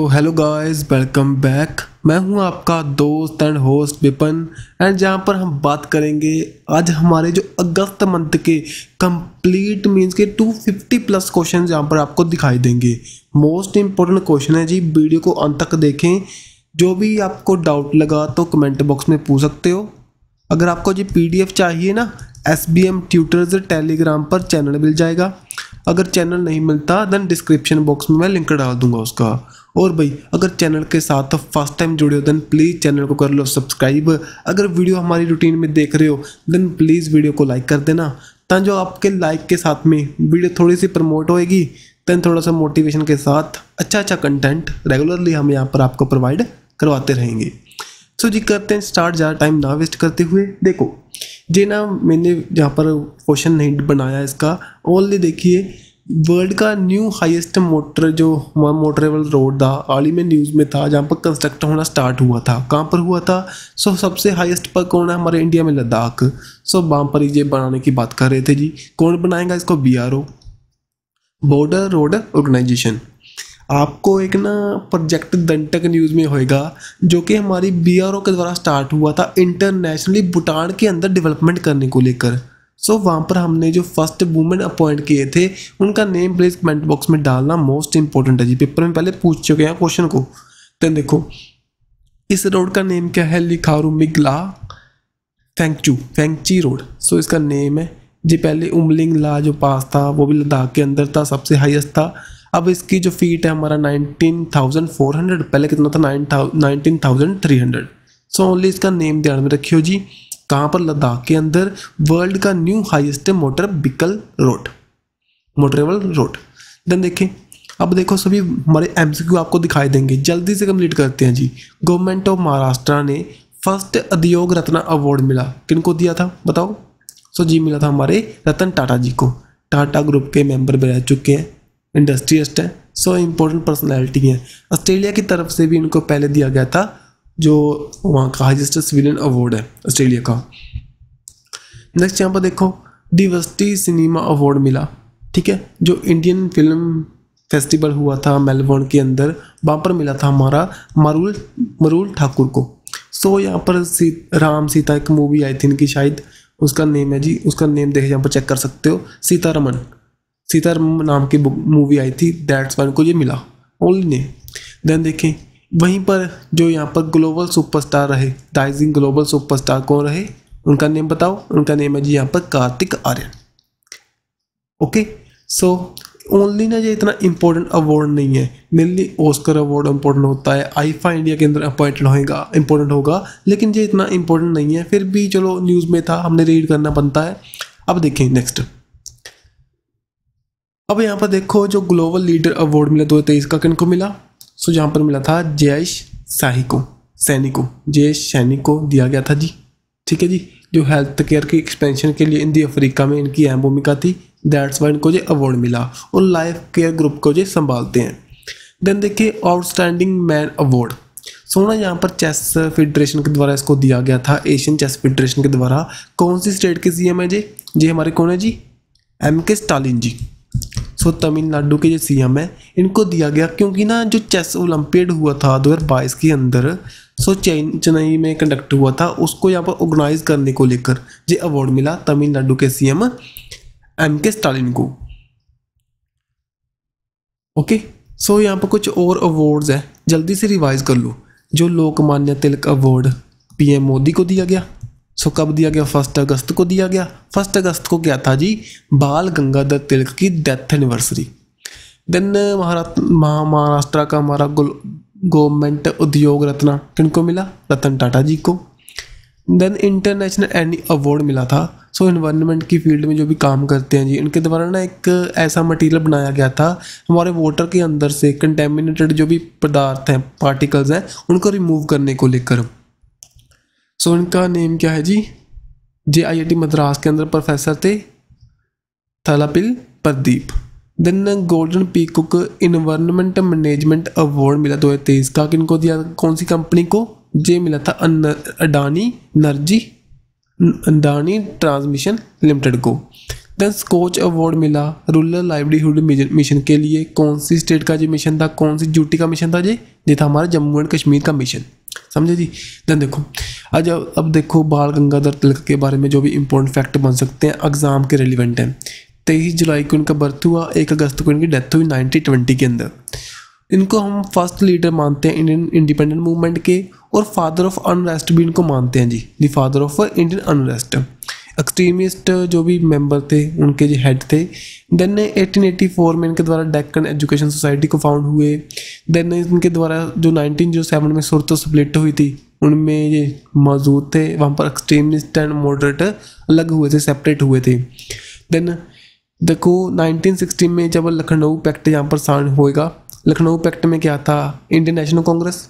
तो hello guys welcome back मैं हूं आपका दोस्त एंड होस्ट विपन एंड जहां पर हम बात करेंगे आज हमारे जो अगस्त मंथ के कंप्लीट मींस के 250 प्लस क्वेश्चन यहां पर आपको दिखाई देंगे मोस्ट इम्पोर्टेंट क्वेश्चन है जी वीडियो को अंत तक देखें जो भी आपको डाउट लगा तो कमेंट बॉक्स में पूछ सकते हो अगर आपको जी पी चाहिए ना S B M tutors Telegram पर चैनल मिल जाएगा अगर चैनल नहीं मिलता देन डिस्क्रिप्शन बॉक्स में मैं लिंक डाल दूंगा उसका और भाई अगर चैनल के साथ फर्स्ट टाइम जुड़े हो देन प्लीज़ चैनल को कर लो सब्सक्राइब अगर वीडियो हमारी रूटीन में देख रहे हो देन प्लीज़ वीडियो को लाइक कर देना तन जो आपके लाइक के साथ में वीडियो थोड़ी सी प्रमोट होएगी दैन थोड़ा सा मोटिवेशन के साथ अच्छा अच्छा कंटेंट रेगुलरली हम यहाँ पर आपको प्रोवाइड करवाते रहेंगे सो जी करते हैं स्टार्ट ज़्यादा टाइम ना वेस्ट करते हुए देखो जी ना मैंने यहाँ पर क्वेश्चन नहीं बनाया इसका ओनली देखिए वर्ल्ड का न्यू हाईएस्ट मोटर जो मोटरेबल रोड था हाल ही में न्यूज़ में था जहाँ पर कंस्ट्रक्ट होना स्टार्ट हुआ था कहाँ पर हुआ था सो सबसे हाईएस्ट पर कौन है हमारे इंडिया में लद्दाख सो वहाँ पर ये बनाने की बात कर रहे थे जी कौन बनाएगा इसको बी बॉर्डर रोड ऑर्गेनाइजेशन आपको एक ना प्रोजेक्ट दंटक न्यूज़ में होएगा जो कि हमारी बी के द्वारा स्टार्ट हुआ था इंटरनेशनली भूटान के अंदर डेवलपमेंट करने को लेकर सो so, वहाँ पर हमने जो फर्स्ट वूमेन अपॉइंट किए थे उनका नेम प्लीज कमेंट बॉक्स में डालना मोस्ट इंपॉर्टेंट है जी पेपर में पहले पूछ चुके हैं क्वेश्चन को तो देखो इस रोड का नेम क्या है लिखारू मिगला फेंकचू फेंकची रोड सो इसका नेम है जी पहले उमलिंग ला जो पास था वो भी लद्दाख के अंदर था सबसे हाइस्ट था अब इसकी जो फीट है हमारा 19,400 पहले कितना था nine nineteen thousand three hundred so only इसका नेम ध्यान में रखियो जी कहाँ पर लद्दाख के अंदर वर्ल्ड का new highest motor vehicle road motorable road then देखें अब देखो सभी हमारे एम आपको दिखाई देंगे जल्दी से कंप्लीट करते हैं जी गवर्नमेंट ऑफ महाराष्ट्र ने फर्स्ट उद्योग रत्न अवार्ड मिला किनको दिया था बताओ सो जी मिला था हमारे रतन टाटा जी को टाटा ग्रुप के मेंबर भी रह चुके हैं इंडस्ट्रियस्ट हैं सो इम्पोर्टेंट पर्सनैलिटी हैं ऑस्ट्रेलिया की तरफ से भी इनको पहले दिया गया था जो वहाँ का हाइस्ट सिविलियन अवार्ड है ऑस्ट्रेलिया का नेक्स्ट यहाँ पर देखो डिवर्सिटी सिनेमा अवार्ड मिला ठीक है जो इंडियन फिल्म फेस्टिवल हुआ था मेलबोर्न के अंदर वहाँ पर मिला था हमारा मरूल मरुल ठाकुर को सो यहाँ पर सी, राम सीता एक मूवी आई थी इनकी शायद उसका नेम है जी उसका नेम देखे यहाँ पर चेक कर सकते हो सीतारमन सीतारमन नाम की मूवी आई थी दैट्स वन को ये मिला ओनली नेम देन देखें वहीं पर जो यहाँ पर ग्लोबल सुपरस्टार रहे राइजिंग ग्लोबल सुपरस्टार कौन रहे उनका नेम बताओ उनका नेम है जी यहाँ पर Kartik Aaryan okay so only ना ये इतना इंपॉर्टेंट अवार्ड नहीं है मेनली ओस्कर अवार्ड इंपॉर्टेंट होता है आईफा इंडिया के अंदर अपॉइंटेड होगा इंपॉर्टेंट होगा लेकिन ये इतना इंपॉर्टेंट नहीं है फिर भी चलो न्यूज़ में था हमने रीड करना बनता है अब देखें नेक्स्ट अब यहाँ पर देखो जो ग्लोबल लीडर अवार्ड मिला दो हज़ार तेईस का को मिला सो यहाँ पर मिला था जयश शाही को सैनिक को जयश सैनिक को दिया गया था जी ठीक है जी जो हेल्थ केयर के एक्सपेंशन के लिए इंडिया अफ्रीका में इनकी अहम भूमिका थी दैट्स वाई इनको जो अवार्ड मिला और लाइफ केयर ग्रुप को जो संभालते हैं देन देखिए आउटस्टैंडिंग मैन अवार्ड सोना यहाँ पर चेस फेडरेशन के द्वारा इसको दिया गया था एशियन चेस फेडरेशन के द्वारा कौन सी स्टेट के सी है जी जी हमारे कौन है जी एम के स्टालिन जी सो तमिलनाडु के जो सीएम है इनको दिया गया क्योंकि ना जो चेस ओलंपियड हुआ था 2022 के अंदर सो चेन्नई में कंडक्ट हुआ था उसको यहाँ पर ऑर्गेनाइज करने को लेकर ये अवार्ड मिला तमिलनाडु के सीएम एम के स्टालिन को ओके सो यहाँ पर कुछ और अवार्ड्स है जल्दी से रिवाइज कर लो जो लोकमान्य तिलक अवार्ड पीएम मोदी को दिया गया सो कब दिया गया फर्स्ट अगस्त को दिया गया फर्स्ट अगस्त को क्या था जी बाल गंगाधर तिलक की डेथ एनिवर्सरी देन महाराष्ट्र का हमारा गवर्नमेंट उद्योग रत्न किनको मिला रतन टाटा जी को देन इंटरनेशनल एनी अवार्ड मिला था सो so, इन्वायरमेंट की फील्ड में जो भी काम करते हैं जी इनके द्वारा ना एक ऐसा मटेरियल बनाया गया था हमारे वाटर के अंदर से कंटेमिनेटेड जो भी पदार्थ हैं पार्टिकल्स हैं उनको रिमूव करने को लेकर सो इनका नेम क्या है जी जे आई आई टी मद्रास के अंदर प्रोफेसर थे Thalappil Pradeep then golden peacock environment management award मिला दो हज़ार तेईस का किनको दिया कौन सी कंपनी को जे मिला था Adani energy Adani transmission limited को देन स्कोच अवार्ड मिला रूरल लाइवलीहुड मिशन के लिए कौन सी स्टेट का जो मिशन था कौन सी ड्यूटी का मिशन था जे ये था हमारा जम्मू एंड कश्मीर का मिशन समझे जी दैन देखो आज अब देखो बाल गंगाधर तिलक के बारे में जो भी इंपॉर्टेंट फैक्ट बन सकते हैं एग्जाम के रेलिवेंट हैं तेईस जुलाई को इनका बर्थ हुआ एक अगस्त को इनकी डेथ हुई नाइनटीन ट्वेंटी के अंदर इनको हम फर्स्ट लीडर मानते हैं इंडियन इंडिपेंडेंट मूवमेंट के और फादर ऑफ अनरेस्ट भी इनको मानते हैं जी the father of Indian unrest extremist uh, जो भी मेंबर थे उनके जो हेड थे देन 1884 में इनके द्वारा डेक्कन एजुकेशन सोसाइटी को फाउंड हुए देन इनके द्वारा जो 1907 में सुरत स्प्लिट हुई थी उनमें ये मौजूद थे वहाँ पर एक्सट्रीमिस्ट एंड मॉडरेट अलग हुए थे सेपरेट हुए थे देन देखो 1960 में जब लखनऊ पैक्ट यहाँ पर साइन होएगा लखनऊ पैक्ट में क्या था इंडियन नेशनल कांग्रेस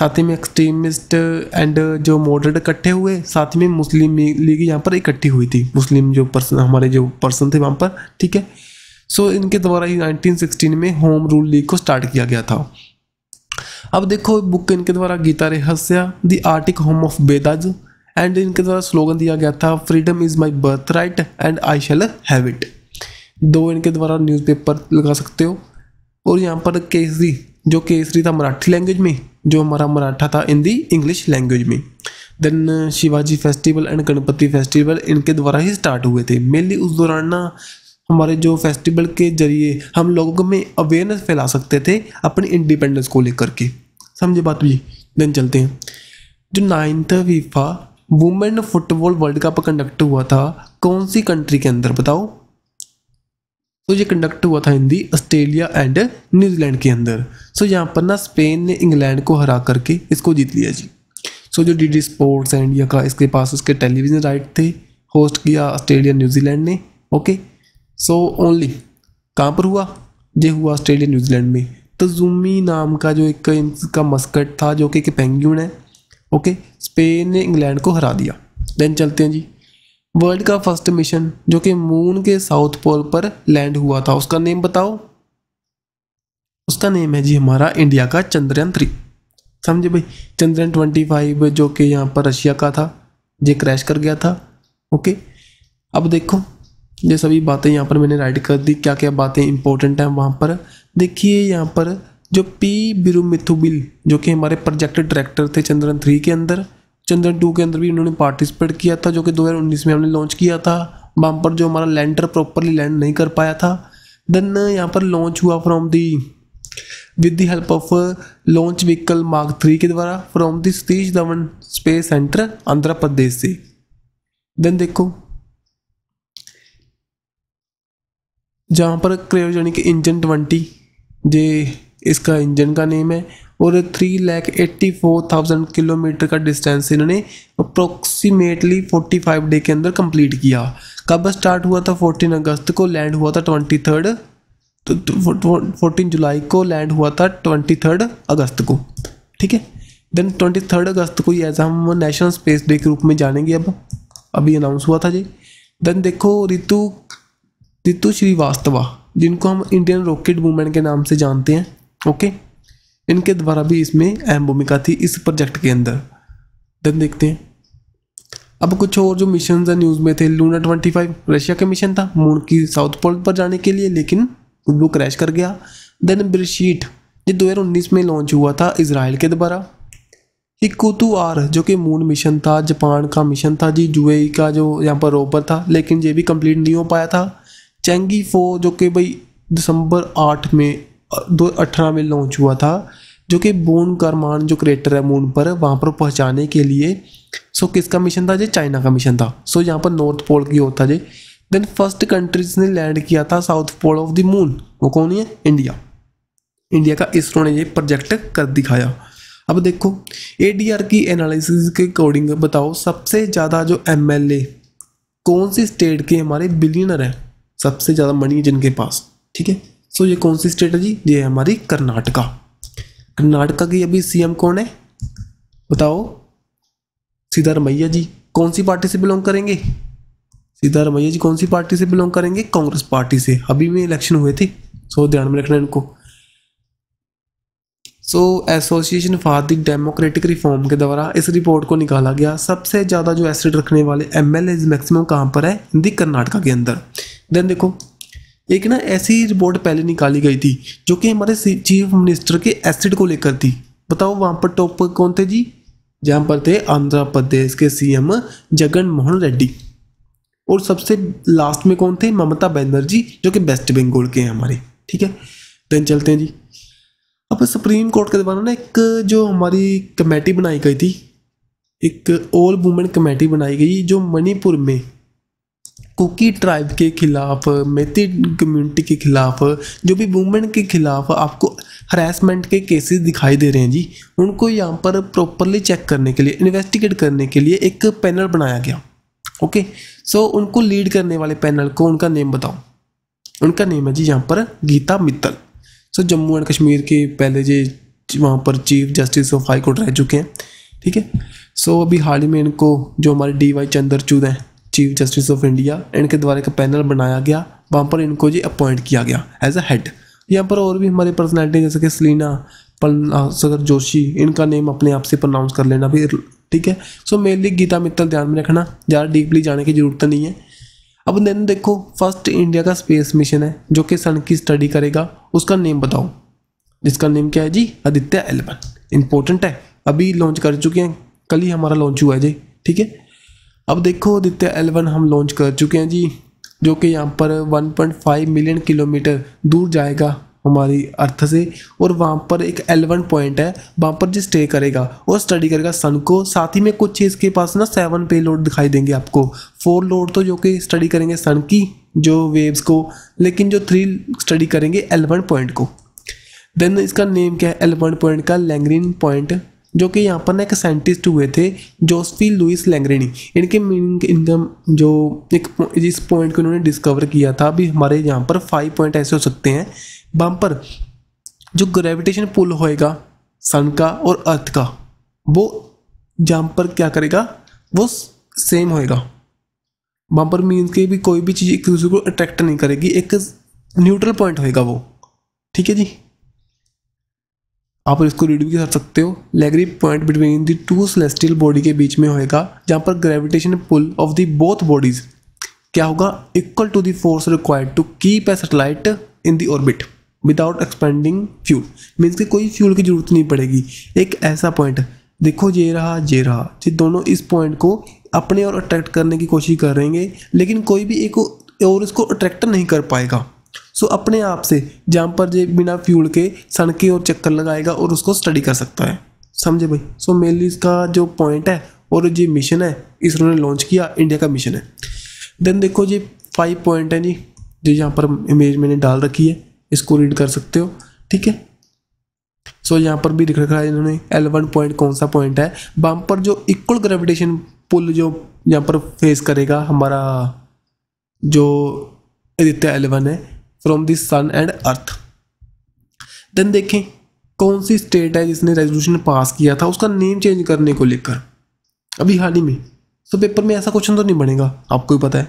साथ ही में एक्सट्रीमिस्ट एंड जो मॉडरेट इकट्ठे हुए साथ में मुस्लिम लीग यहाँ पर इकट्ठी हुई थी मुस्लिम जो पर्सन हमारे जो पर्सन थे वहाँ पर ठीक है सो so, इनके द्वारा ही 1916 में होम रूल लीग को स्टार्ट किया गया था अब देखो बुक इनके द्वारा Gita Rahasya the arctic home of Vedas and इनके द्वारा स्लोगन दिया गया था freedom is my birth right and I shall have it दो इनके द्वारा न्यूज़पेपर लगा सकते हो और यहाँ पर केसरी जो केसरी था मराठी लैंग्वेज में जो हमारा मराठा था इन दी इंग्लिश लैंग्वेज में then Shivaji festival and Ganpati festival इनके द्वारा ही स्टार्ट हुए थे मेनली उस दौरान ना हमारे जो फेस्टिवल के जरिए हम लोगों में अवेयरनेस फैला सकते थे अपनी इंडिपेंडेंस को लेकर के समझे बात भी देन चलते हैं जो ninth FIFA women football world cup conduct हुआ था कौन सी कंट्री के अंदर बताओ तो ये कंडक्ट हुआ था हिंदी ऑस्ट्रेलिया एंड न्यूजीलैंड के अंदर सो यहाँ पर ना स्पेन ने इंग्लैंड को हरा करके इसको जीत लिया जी सो जो डी स्पोर्ट्स एंड या का इसके पास उसके टेलीविज़न राइट थे होस्ट किया ऑस्ट्रेलिया न्यूजीलैंड ने ओके सो ओनली कहाँ पर हुआ ये हुआ ऑस्ट्रेलिया न्यूजीलैंड में तो जूमी नाम का जो एक इनका मस्कट था जो कि एक पेंग्यून है ओके स्पेन ने इंग्लैंड को हरा दिया देन चलते हैं जी वर्ल्ड का फर्स्ट मिशन जो कि मून के साउथ पोल पर लैंड हुआ था उसका नेम बताओ उसका नेम है जी हमारा इंडिया का चंद्रयान थ्री समझे भाई चंद्रयान ट्वेंटी फाइव जो कि यहाँ पर रशिया का था ये क्रैश कर गया था ओके अब देखो ये सभी बातें यहाँ पर मैंने राइट कर दी क्या क्या बातें इंपॉर्टेंट हैं वहाँ पर देखिए यहाँ पर जो पी बिरुमिथुबिल जो कि हमारे प्रोजेक्ट डायरेक्टर थे चंद्रयान थ्री के अंदर चंद्रयान टू के अंदर भी उन्होंने पार्टिसिपेट किया था जो कि 2019 में हमने लॉन्च किया था वहाँ पर जो हमारा लैंडर प्रॉपरली लैंड नहीं कर पाया था देन uh, यहाँ पर लॉन्च हुआ from the with the help of launch vehicle mark three के द्वारा from the Satish Dhawan space centre Andhra Pradesh से देन देखो जहाँ पर क्रायोजेनिक इंजन ट्वेंटी जे इसका इंजन का नेम है और three lakh eighty four thousand kilometre का डिस्टेंस इन्होंने अप्रोक्सीमेटली फोर्टी फाइव डे के अंदर कंप्लीट किया कब स्टार्ट हुआ था फोर्टीन अगस्त को लैंड हुआ था ट्वेंटी थर्ड फोर्टीन जुलाई को लैंड हुआ था ट्वेंटी थर्ड अगस्त को ठीक है देन ट्वेंटी थर्ड अगस्त को ही ऐसा हम नेशनल स्पेस डे के रूप में जानेंगे अब अभी अनाउंस हुआ था जी देन देखो रितु रितु श्रीवास्तवा जिनको हम इंडियन रॉकेट वूमेन के नाम से जानते हैं ओके okay? इनके द्वारा भी इसमें अहम भूमिका थी इस प्रोजेक्ट के अंदर देन देखते हैं अब कुछ और जो मिशन न्यूज़ में थे लूना ट्वेंटी फाइव रशिया का मिशन था मून की साउथ पोल पर जाने के लिए लेकिन वो क्रैश कर गया देन ब्रिशीट ये दो में लॉन्च हुआ था इसराइल के द्वारा इकोतू आर जो कि मून मिशन था जापान का मिशन था जी जुए का जो यहाँ पर रोबर था लेकिन ये भी कंप्लीट नहीं हो पाया था चेंगी फो जो कि भाई दिसंबर आठ में दो अठारह में लॉन्च हुआ था जो कि बोन करमान जो क्रिएटर है मून पर वहाँ पर पहुँचाने के लिए सो किसका मिशन था जी चाइना का मिशन था सो यहाँ पर नॉर्थ पोल की होता जी देन फर्स्ट कंट्रीज ने लैंड किया था south pole of the moon वो कौन है इंडिया इंडिया का इसरो ने ये प्रोजेक्ट कर दिखाया अब देखो ए की एनालिसिस के अकॉर्डिंग बताओ सबसे ज़्यादा जो एम कौन सी स्टेट के हमारे बिलियनर हैं सबसे ज़्यादा मनी जिनके पास ठीक है सो ये कौन सी स्टेट है जी ये हमारी कर्नाटका कर्नाटका की अभी सीएम कौन है बताओ सीधारमैया जी कौन सी पार्टी से बिलोंग करेंगे सीधारमैया जी कौन सी पार्टी से बिलोंग करेंगे कांग्रेस पार्टी से अभी भी इलेक्शन हुए थे सो ध्यान में रखना इनको so association for the democratic reform के द्वारा इस रिपोर्ट को निकाला गया सबसे ज़्यादा जो एसिड रखने वाले एम एल मैक्सिमम कहाँ पर है दी कर्नाटका के अंदर देन देखो एक ना ऐसी रिपोर्ट पहले निकाली गई थी जो कि हमारे चीफ मिनिस्टर के एसिड को लेकर थी बताओ वहाँ पर टॉप पर कौन थे जी जहाँ पर थे आंध्र प्रदेश के सीएम जगन मोहन रेड्डी और सबसे लास्ट में कौन थे ममता बनर्जी जो कि वेस्ट बंगाल के हैं हमारे ठीक है देन चलते हैं जी अब सुप्रीम कोर्ट के द्वारा ना एक जो हमारी कमेटी बनाई गई थी एक ऑल वुमेन कमेटी बनाई गई जो मणिपुर में कुकी ट्राइब के खिलाफ मेथी कम्युनिटी के खिलाफ जो भी वुमेन के खिलाफ आपको हरासमेंट के केसेस दिखाई दे रहे हैं जी उनको यहाँ पर प्रॉपरली चेक करने के लिए इन्वेस्टिगेट करने के लिए एक पैनल बनाया गया ओके सो उनको लीड करने वाले पैनल को उनका नेम बताओ उनका नेम है जी यहाँ पर गीता मित्तल सो जम्मू एंड कश्मीर के पहले जी वहाँ पर chief justice of high court रह चुके हैं ठीक है सो अभी हाल ही में इनको जो हमारे डी वाई चंद्रचूड हैं चीफ जस्टिस ऑफ इंडिया इनके द्वारा एक पैनल बनाया गया वहाँ पर इनको जी अपॉइंट किया गया एज अ हेड यहाँ पर और भी हमारी पर्सनैलिटी जैसे कि सलीना सगर जोशी इनका नेम अपने आप से प्रोनाउंस कर लेना भी ठीक है सो मेनली गीता मित्तल ध्यान में रखना ज़्यादा डीपली जाने की ज़रूरत नहीं है अब देन देखो फर्स्ट इंडिया का स्पेस मिशन है जो कि सन की स्टडी करेगा उसका नेम बताओ जिसका नेम क्या है जी आदित्य एलेवन इंपॉर्टेंट है अभी लॉन्च कर चुके हैं कल ही हमारा लॉन्च हुआ है जी ठीक है अब देखो आदित्य एल हम लॉन्च कर चुके हैं जी जो कि यहाँ पर 1.5 मिलियन किलोमीटर दूर जाएगा हमारी अर्थ से और वहाँ पर एक एलेवन पॉइंट है वहाँ पर जो स्टे करेगा और स्टडी करेगा सन को साथ ही में कुछ चीज़ के पास ना सेवन पे लोड दिखाई देंगे आपको फोर लोड तो जो कि स्टडी करेंगे सन की जो वेव्स को लेकिन जो थ्री स्टडी करेंगे एलवन पॉइंट को देन इसका नेम क्या है एलवन पॉइंट का लैंग्रीन पॉइंट जो कि यहाँ पर ना एक साइंटिस्ट हुए थे जोसफी लुइस लैंग्रेनी इनके मीनिंग इनका जो एक जिस पॉइंट को इन्होंने डिस्कवर किया था अभी हमारे यहाँ पर फाइव पॉइंट ऐसे हो सकते हैं वहाँ पर जो ग्रेविटेशन पुल होएगा सन का और अर्थ का वो जहाँ पर क्या करेगा वो सेम होएगा वहाँ पर मीन्स के भी कोई भी चीज़ एक दूसरे को अट्रैक्ट नहीं करेगी एक न्यूट्रल पॉइंट होएगा वो ठीक है जी आप इसको रीड भी कर सकते हो lagrange point between the two celestial body के बीच में होएगा जहाँ पर gravitation pull of the both bodies क्या होगा equal to the force required to keep a satellite in the orbit without expending fuel means कि कोई फ्यूल की जरूरत नहीं पड़ेगी एक ऐसा पॉइंट देखो ये रहा ये रहा जी दोनों इस पॉइंट को अपने और अट्रैक्ट करने की कोशिश करेंगे लेकिन कोई भी एक और इसको अट्रैक्ट नहीं कर पाएगा सो अपने आप से जहाँ पर जे बिना फ्यूल के सन और चक्कर लगाएगा और उसको स्टडी कर सकता है समझे भाई सो मेनली इसका जो पॉइंट है और जो मिशन है इसरो ने लॉन्च किया इंडिया का मिशन है देन देखो जी फाइव पॉइंट है जी जो यहाँ पर इमेज मैंने डाल रखी है इसको रीड कर सकते हो ठीक है सो so, यहाँ पर भी दिख रखा है इन्होंने एलेवन पॉइंट कौन सा पॉइंट है बम पर जो इक्वल ग्रेविटेशन पुल जो यहाँ पर फेस करेगा हमारा जो आदित्य एलेवन है from this sun and earth then देखें कौन सी स्टेट है जिसने रेजोल्यूशन पास किया था उसका नेम चेंज करने को लेकर अभी हाल ही में तो पेपर में ऐसा क्वेश्चन तो नहीं बनेगा आपको ही पता है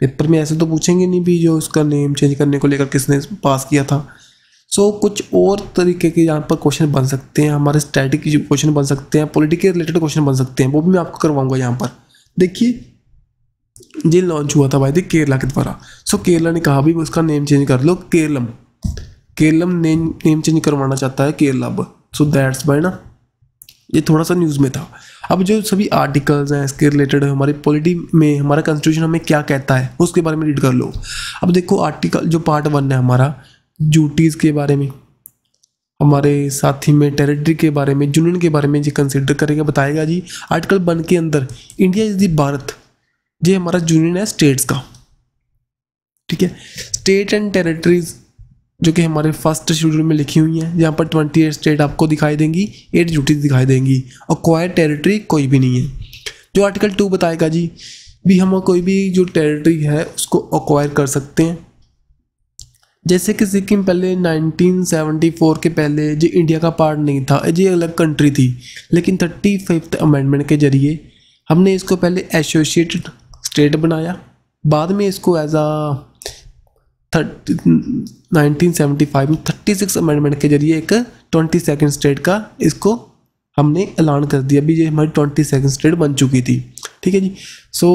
पेपर में ऐसे तो पूछेंगे नहीं भी जो उसका नेम चेंज करने को लेकर किसने पास किया था सो so, कुछ और तरीके के यहाँ पर क्वेश्चन बन सकते हैं हमारे स्टैटिक क्वेश्चन बन सकते हैं पॉलिटिकल रिलेटेड क्वेश्चन बन सकते हैं वो भी मैं आपको करवाऊंगा यहाँ पर देखिए ये लॉन्च हुआ था भाई दी केरला के द्वारा सो केरला ने कहा भी उसका नेम चेंज कर लो Keralam Keralam name name change करवाना चाहता है केरला अब सो दैट्स बाय ना ये थोड़ा सा न्यूज़ में था अब जो सभी आर्टिकल्स हैं इसके रिलेटेड हमारे पॉलिटी में हमारा कॉन्स्टिट्यूशन हमें क्या कहता है उसके बारे में रीड कर लो अब देखो आर्टिकल जो पार्ट वन है हमारा ड्यूटीज़ के बारे में हमारे साथी में टेरिटरी के बारे में यूनियन के बारे में जी कंसिडर करेगा बताएगा जी आर्टिकल वन के अंदर इंडिया इज़ दी भारत ये हमारा यूनियन है स्टेट्स का ठीक है स्टेट एंड टेरिटरीज जो कि हमारे फर्स्ट शेड्यूल में लिखी हुई हैं यहाँ पर ट्वेंटी एट स्टेट आपको दिखाई देंगी एट ड्यूटीज दिखाई देंगी और क्वाइट टेरिटरी कोई भी नहीं है जो आर्टिकल टू बताएगा जी भी हम कोई भी जो टेरिटरी है उसको अक्वायर कर सकते हैं जैसे कि सिक्किम पहले 1974 के पहले जो इंडिया का पार्ट नहीं था ये अलग कंट्री थी लेकिन थर्टी फिफ्थ अमेंडमेंट के जरिए हमने इसको पहले एसोसिएटेड स्टेट बनाया बाद में इसको as a thirty nineteen seventy five में थर्टी सिक्स अमेंडमेंट के जरिए एक ट्वेंटी सेकेंड स्टेट का इसको हमने ऐलान कर दिया अभी ये हमारी ट्वेंटी सेकेंड स्टेट बन चुकी थी ठीक है जी सो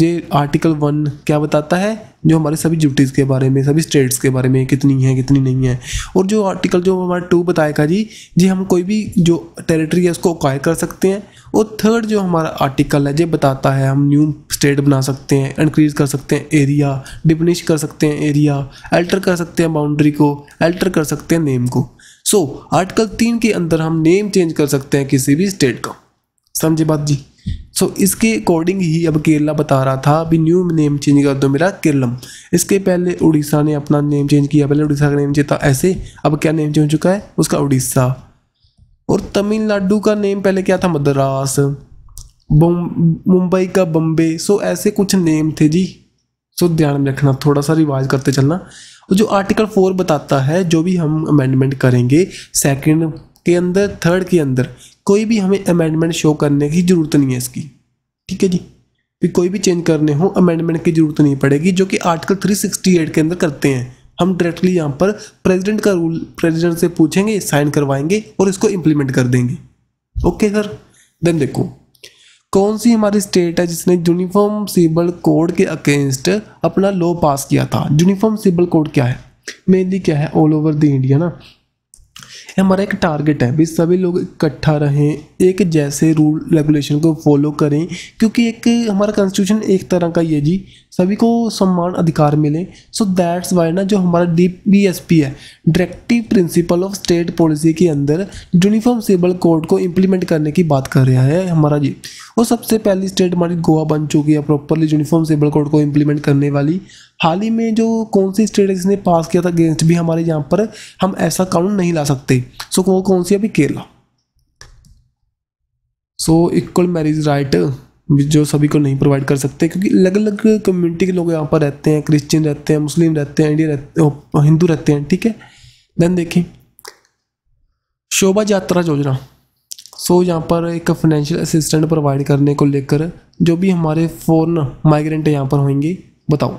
ये आर्टिकल वन क्या बताता है जो हमारे सभी ड्यूटीज़ के बारे में सभी स्टेट्स के बारे में कितनी है कितनी नहीं है और जो आर्टिकल जो हमारा टू बताएगा जी जी हम कोई भी जो टेरिटरी है उसको अक्वायर कर सकते हैं और थर्ड जो हमारा आर्टिकल है ये बताता है हम न्यू स्टेट बना सकते हैं इंक्रीज कर सकते हैं एरिया डिपनिश कर सकते हैं एरिया अल्टर कर सकते हैं बाउंड्री को अल्टर कर सकते हैं नेम को सो आर्टिकल तीन के अंदर हम नेम चेंज कर सकते हैं किसी भी स्टेट का समझे बात जी सो so, इसके अकॉर्डिंग ही अब केरला बता रहा था अभी न्यू नेम चेंज कर दो मेरा केरलम इसके पहले उड़ीसा ने अपना नेम चेंज किया पहले उड़ीसा का नेम चेंज था ऐसे अब क्या नेम चेंज हो चुका है उसका उड़ीसा और तमिलनाडु का नेम पहले क्या था मद्रास मुंबई का बम्बे सो ऐसे कुछ नेम थे जी सो ध्यान में रखना थोड़ा सा रिवाइज करते चलना और जो आर्टिकल फोर बताता है जो भी हम अमेंडमेंट करेंगे सेकंड के अंदर थर्ड के अंदर कोई भी हमें अमेंडमेंट शो करने की ज़रूरत नहीं है इसकी ठीक है जी फिर कोई भी चेंज करने हो अमेंडमेंट की ज़रूरत नहीं पड़ेगी जो कि आर्टिकल 368 के अंदर करते हैं हम डायरेक्टली यहाँ पर प्रेसिडेंट का रूल प्रेसिडेंट से पूछेंगे साइन करवाएंगे और इसको इम्प्लीमेंट कर देंगे ओके सर देन देखो कौन सी हमारी स्टेट है जिसने यूनिफॉर्म सिबल कोड के अगेंस्ट अपना लॉ पास किया था यूनिफॉर्म सिबल कोड क्या है मेनली क्या है ऑल ओवर द इंडिया ना हमारा एक टारगेट है भी सभी लोग इकट्ठा रहें एक जैसे रूल रेगुलेशन को फॉलो करें क्योंकि एक हमारा कॉन्स्टिट्यूशन एक तरह का ये जी सभी को सम्मान अधिकार मिले सो दैट्स वाई ना जो हमारा डी बी एस पी है directive principle of state policy के अंदर यूनिफॉर्म सिविल कोड को इम्प्लीमेंट करने की बात कर रहा है हमारा जी और सबसे पहली स्टेट हमारी गोवा बन चुकी है प्रॉपरली यूनिफॉर्म सिविल कोड को इम्प्लीमेंट करने वाली हाल ही में जो कौन सी स्टेट है जिसने पास किया था अगेंस्ट भी हमारे यहाँ पर हम ऐसा कानून नहीं ला सकते सो वो कौन सी अभी Kerala so equal marriage right जो सभी को नहीं प्रोवाइड कर सकते क्योंकि अलग अलग कम्युनिटी के लोग यहाँ पर रहते हैं क्रिश्चियन रहते हैं मुस्लिम रहते हैं इंडियन रहते हिंदू रहते हैं ठीक है देन देखें शोभा यात्रा योजना सो यहाँ पर एक फाइनेंशियल असिस्टेंट प्रोवाइड करने को लेकर जो भी हमारे फॉरन माइग्रेंट यहाँ पर होंगे बताओ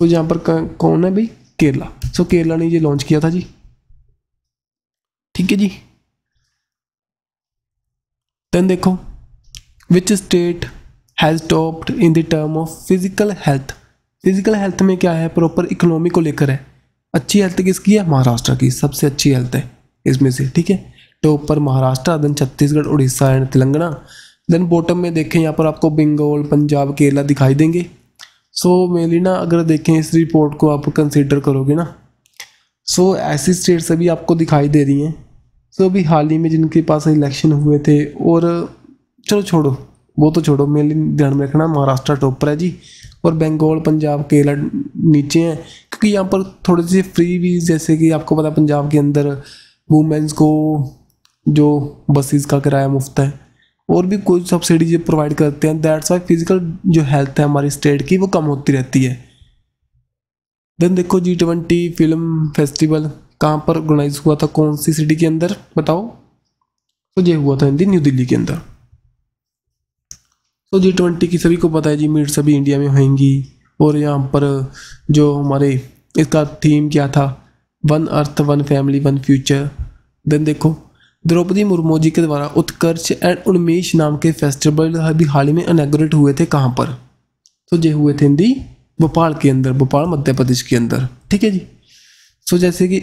तो यहाँ पर कौन है भाई केरला सो केरला ने ये लॉन्च किया था जी ठीक है जी देन देखो which state has topped in the term of physical health physical health में क्या है प्रॉपर इकोनॉमी को लेकर है अच्छी हेल्थ किसकी है महाराष्ट्र की सबसे अच्छी हेल्थ है इसमें से ठीक है टॉप तो पर Maharashtra then Chhattisgarh Orissa and Telangana then bottom में देखें यहाँ पर आपको बंगाल पंजाब केरला दिखाई देंगे सो मेनली ना अगर देखें इस रिपोर्ट को आप कंसिडर करोगे ना सो ऐसी स्टेट्स अभी आपको दिखाई दे रही हैं सो अभी हाल ही में जिनके पास इलेक्शन हुए थे और चलो छोड़ो वो तो छोड़ो मेनली ध्यान में रखना महाराष्ट्र टॉप पर है जी और बंगाल पंजाब केरला नीचे हैं क्योंकि यहाँ पर थोड़े से फ्री भी जैसे कि आपको पता पंजाब के अंदर वुमेंस को जो बसेस का किराया मुफ्त है और भी कुछ सब्सिडीज प्रोवाइड करते हैं दैट्स वाई फिजिकल जो हेल्थ है हमारी स्टेट की वो कम होती रहती है देन देखो जी ट्वेंटी फिल्म फेस्टिवल कहाँ पर ऑर्गेनाइज हुआ था कौन सी सिटी के अंदर बताओ तो ये हुआ था न्यू दिल्ली के अंदर तो जी ट्वेंटी की सभी को पता है जी मीट सभी इंडिया में होंगी और यहाँ पर जो हमारे इसका थीम क्या था one earth one family one future then देखो द्रौपदी मुर्मू जी के द्वारा उत्कर्ष एंड उन्मेश नाम के फेस्टिवल अभी हाल ही में इनाग्रेट हुए थे कहाँ पर तो ये हुए थे हिंदी भोपाल के अंदर भोपाल मध्य प्रदेश के अंदर ठीक है जी सो जैसे कि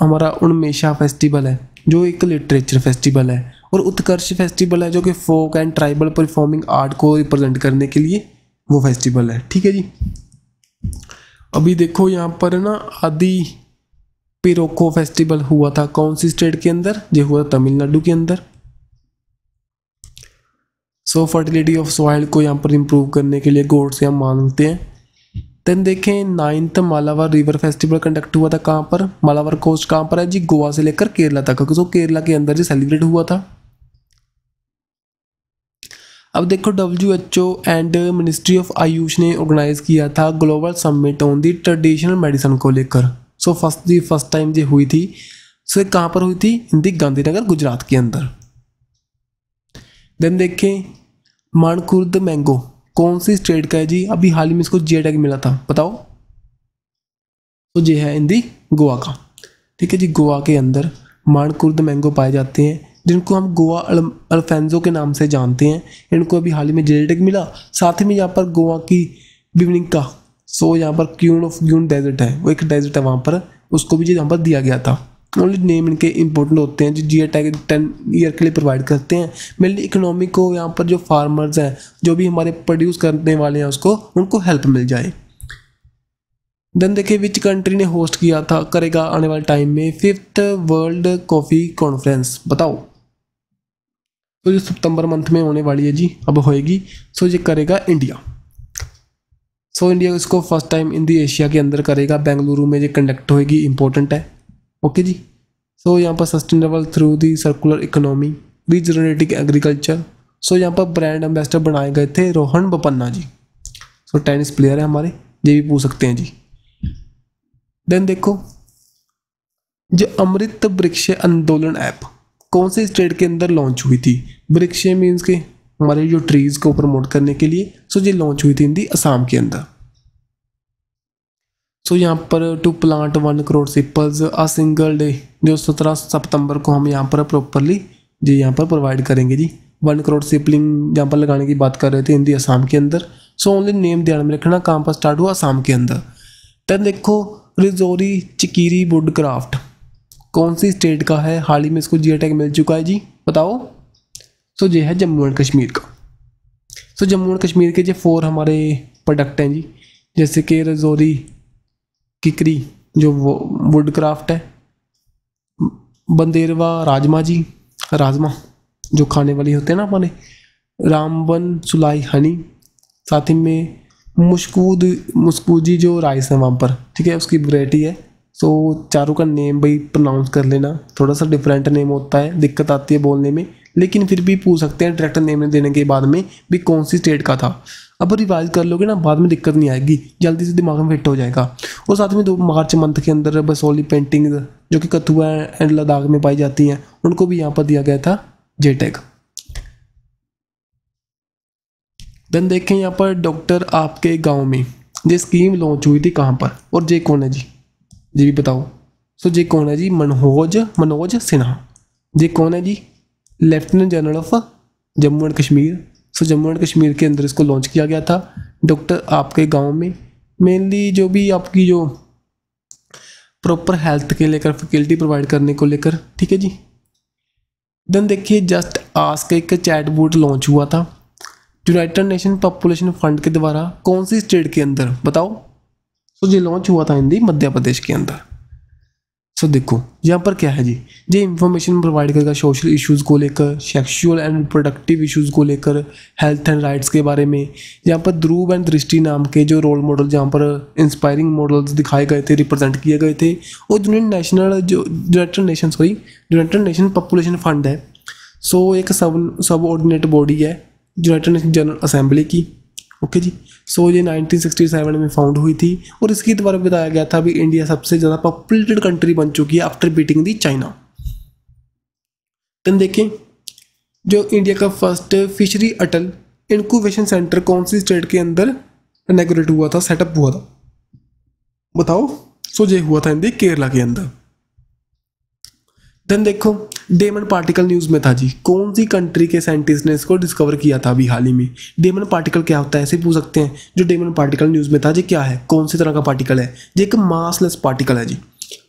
हमारा उन्मेशा फेस्टिवल है जो एक लिटरेचर फेस्टिवल है और उत्कर्ष फेस्टिवल है जो कि folk and tribal performing art को रिप्रेजेंट करने के लिए वो फेस्टिवल है ठीक है जी अभी देखो यहाँ पर ना आदि पिरोको फेस्टिवल हुआ था कौन सी स्टेट के अंदर जो हुआ तमिलनाडु के अंदर सो फर्टिलिटी ऑफ सॉइल को यहाँ पर इम्प्रूव करने के लिए गोड से हम मानते हैं देन देखें नाइन्थ मालावर रिवर फेस्टिवल कंडक्ट हुआ था कहाँ पर मालावर कोस्ट कहाँ पर है जी गोवा से लेकर केरला तक सो केरला के अंदर जी सेलिब्रेट हुआ था अब देखो W H O and ministry of AYUSH ने ऑर्गेनाइज किया था global summit on the traditional medicine को लेकर so first the first time जो हुई थी सो so, कहाँ पर हुई थी हिंदी गांधीनगर गुजरात के अंदर देन देखें मणकुर्द मैंगो कौन सी स्टेट का है जी अभी हाल ही में इसको जे टैग मिला था बताओ तो ये है हिंदी गोवा का ठीक है जी गोवा के अंदर मणकुर्द मैंगो पाए जाते हैं जिनको हम गोवा अल्फेंजो के नाम से जानते हैं इनको अभी हाल ही में टेक मिला साथ ही में यहाँ पर गोवा की का सो यहाँ पर क्यून ऑफ ग्यून डेजर्ट है वो एक डेजर्ट है वहाँ पर उसको भी यहाँ पर दिया गया था ओनली नेम इनके इंपॉर्टेंट होते हैं जो जी टैग टेन ईयर के लिए प्रोवाइड करते हैं मेनली इकोनॉमी को यहाँ पर जो फार्मर्स हैं जो भी हमारे प्रोड्यूस करने वाले हैं उसको उनको हेल्प मिल जाए देन देखिए विच कंट्री ने होस्ट किया था करेगा आने वाले टाइम में फिफ्थ वर्ल्ड कॉफ़ी कॉन्फ्रेंस बताओ तो जो सितंबर मंथ में होने वाली है जी अब होएगी सो ये करेगा इंडिया सो इंडिया इसको first time in the Asia के अंदर करेगा बेंगलुरु में ये कंडक्ट होएगी इंपॉर्टेंट है ओके जी सो यहाँ पर sustainable through the circular economy regenerative agriculture so यहाँ पर ब्रांड एम्बेसडर बनाए गए थे Rohan Bopanna ji so tennis player है हमारे ये भी पूछ सकते हैं जी देन देखो जो अमृत वृक्ष आंदोलन ऐप कौन से स्टेट के अंदर लॉन्च हुई थी वृक्ष मीन्स के हमारे जो ट्रीज को प्रमोट करने के लिए सो ये लॉन्च हुई थी इन दी असम के अंदर सो यहाँ पर to plant one crore saplings a single day जो सत्रह सितंबर को हम यहाँ पर प्रॉपरली जी यहाँ पर प्रोवाइड करेंगे जी वन करोड़ सिपलिंग यहाँ पर लगाने की बात कर रहे थे हिंदी आसाम असम के अंदर सो ओनली नेम ध्यान में रखना कहाँ पर स्टार्ट हुआ असम के अंदर तब देखो रिजोरी चिकीरी वुड क्राफ्ट कौन सी स्टेट का है हाल ही में इसको जी टैग मिल चुका है जी बताओ सो ये है जम्मू एंड कश्मीर का सो जम्मू एंड कश्मीर के जो फोर हमारे प्रोडक्ट हैं जी जैसे कि रजौरी किकरी जो वो वुड क्राफ्ट है बंदेरवा राजमा जी राजमा जो खाने वाली होते हैं ना हमारे रामबन सुलाई हनी साथ ही में मुश्कूद मुस्कूजी जो राइस है वहाँ पर ठीक है उसकी वरायटी है सो चारों का नेम भाई प्रोनाउंस कर लेना थोड़ा सा डिफरेंट नेम होता है दिक्कत आती है बोलने में लेकिन फिर भी पूछ सकते हैं डायरेक्ट नेम देने के बाद में भी कौन सी स्टेट का था अब रिवाइज कर लोगे ना बाद में दिक्कत नहीं आएगी जल्दी से दिमाग में फिट हो जाएगा और साथ में दो मार्च मंथ के अंदर बसोली पेंटिंग जो कि कथुआ एंड लद्दाख में पाई जाती हैं उनको भी यहाँ पर दिया गया था जेटेक देन देखें यहाँ पर डॉक्टर आपके गाँव में ये स्कीम लॉन्च हुई थी कहाँ पर और जे कौन है जी जी भी बताओ सो जी कौन है जी मनोज मनोज सिन्हा जी कौन है जी lieutenant general of Jammu and Kashmir so Jammu and Kashmir के अंदर इसको लॉन्च किया गया था डॉक्टर आपके गांव में मेनली जो भी आपकी जो प्रॉपर हेल्थ के लेकर फैकल्टी प्रोवाइड करने को लेकर ठीक है जी देन देखिए जस्ट आज का एक चैटबोट लॉन्च हुआ था यूनाइटेड नेशन पॉपुलेशन फंड के द्वारा कौन सी स्टेट के अंदर बताओ सो ये लॉन्च हुआ था हिंदी मध्य प्रदेश के अंदर सो so, देखो यहाँ पर क्या है जी ये इन्फॉर्मेशन प्रोवाइड करेगा सोशल इश्यूज़ को लेकर सेक्शुअल एंड प्रोडक्टिव इश्यूज़ को लेकर हेल्थ एंड राइट्स के बारे में यहाँ पर ध्रुव एंड दृष्टि नाम के जो रोल मॉडल जहाँ पर इंस्पायरिंग मॉडल्स दिखाए गए थे रिप्रेजेंट किए गए थे और जिन्हें नेशनल जो united nation sorry united nation population fund है सो so, एक सब सब ऑर्डिनेट बॉडी है यूनाइटेड नेशन जनरल असेंबली की ओके जी सो ये 1967 में फाउंड हुई थी और इसके द्वारा बताया गया था भी इंडिया सबसे ज़्यादा पॉपुलेटेड कंट्री बन चुकी है आफ्टर बीटिंग दी चाइना देखें जो इंडिया का first fishery Atal incubation centre कौन सी स्टेट के अंदर इनाग्रेट हुआ था सेटअप हुआ था बताओ सो ये हुआ था इन केरला के अंदर देन देखो डेमन पार्टिकल न्यूज़ में था जी कौन सी कंट्री के साइंटिस्ट ने इसको डिस्कवर किया था अभी हाल ही में डेमन पार्टिकल क्या होता है ऐसे पूछ सकते हैं जो डेमन पार्टिकल न्यूज़ में था जी क्या है कौन सी तरह का पार्टिकल है जी एक मासलेस पार्टिकल है जी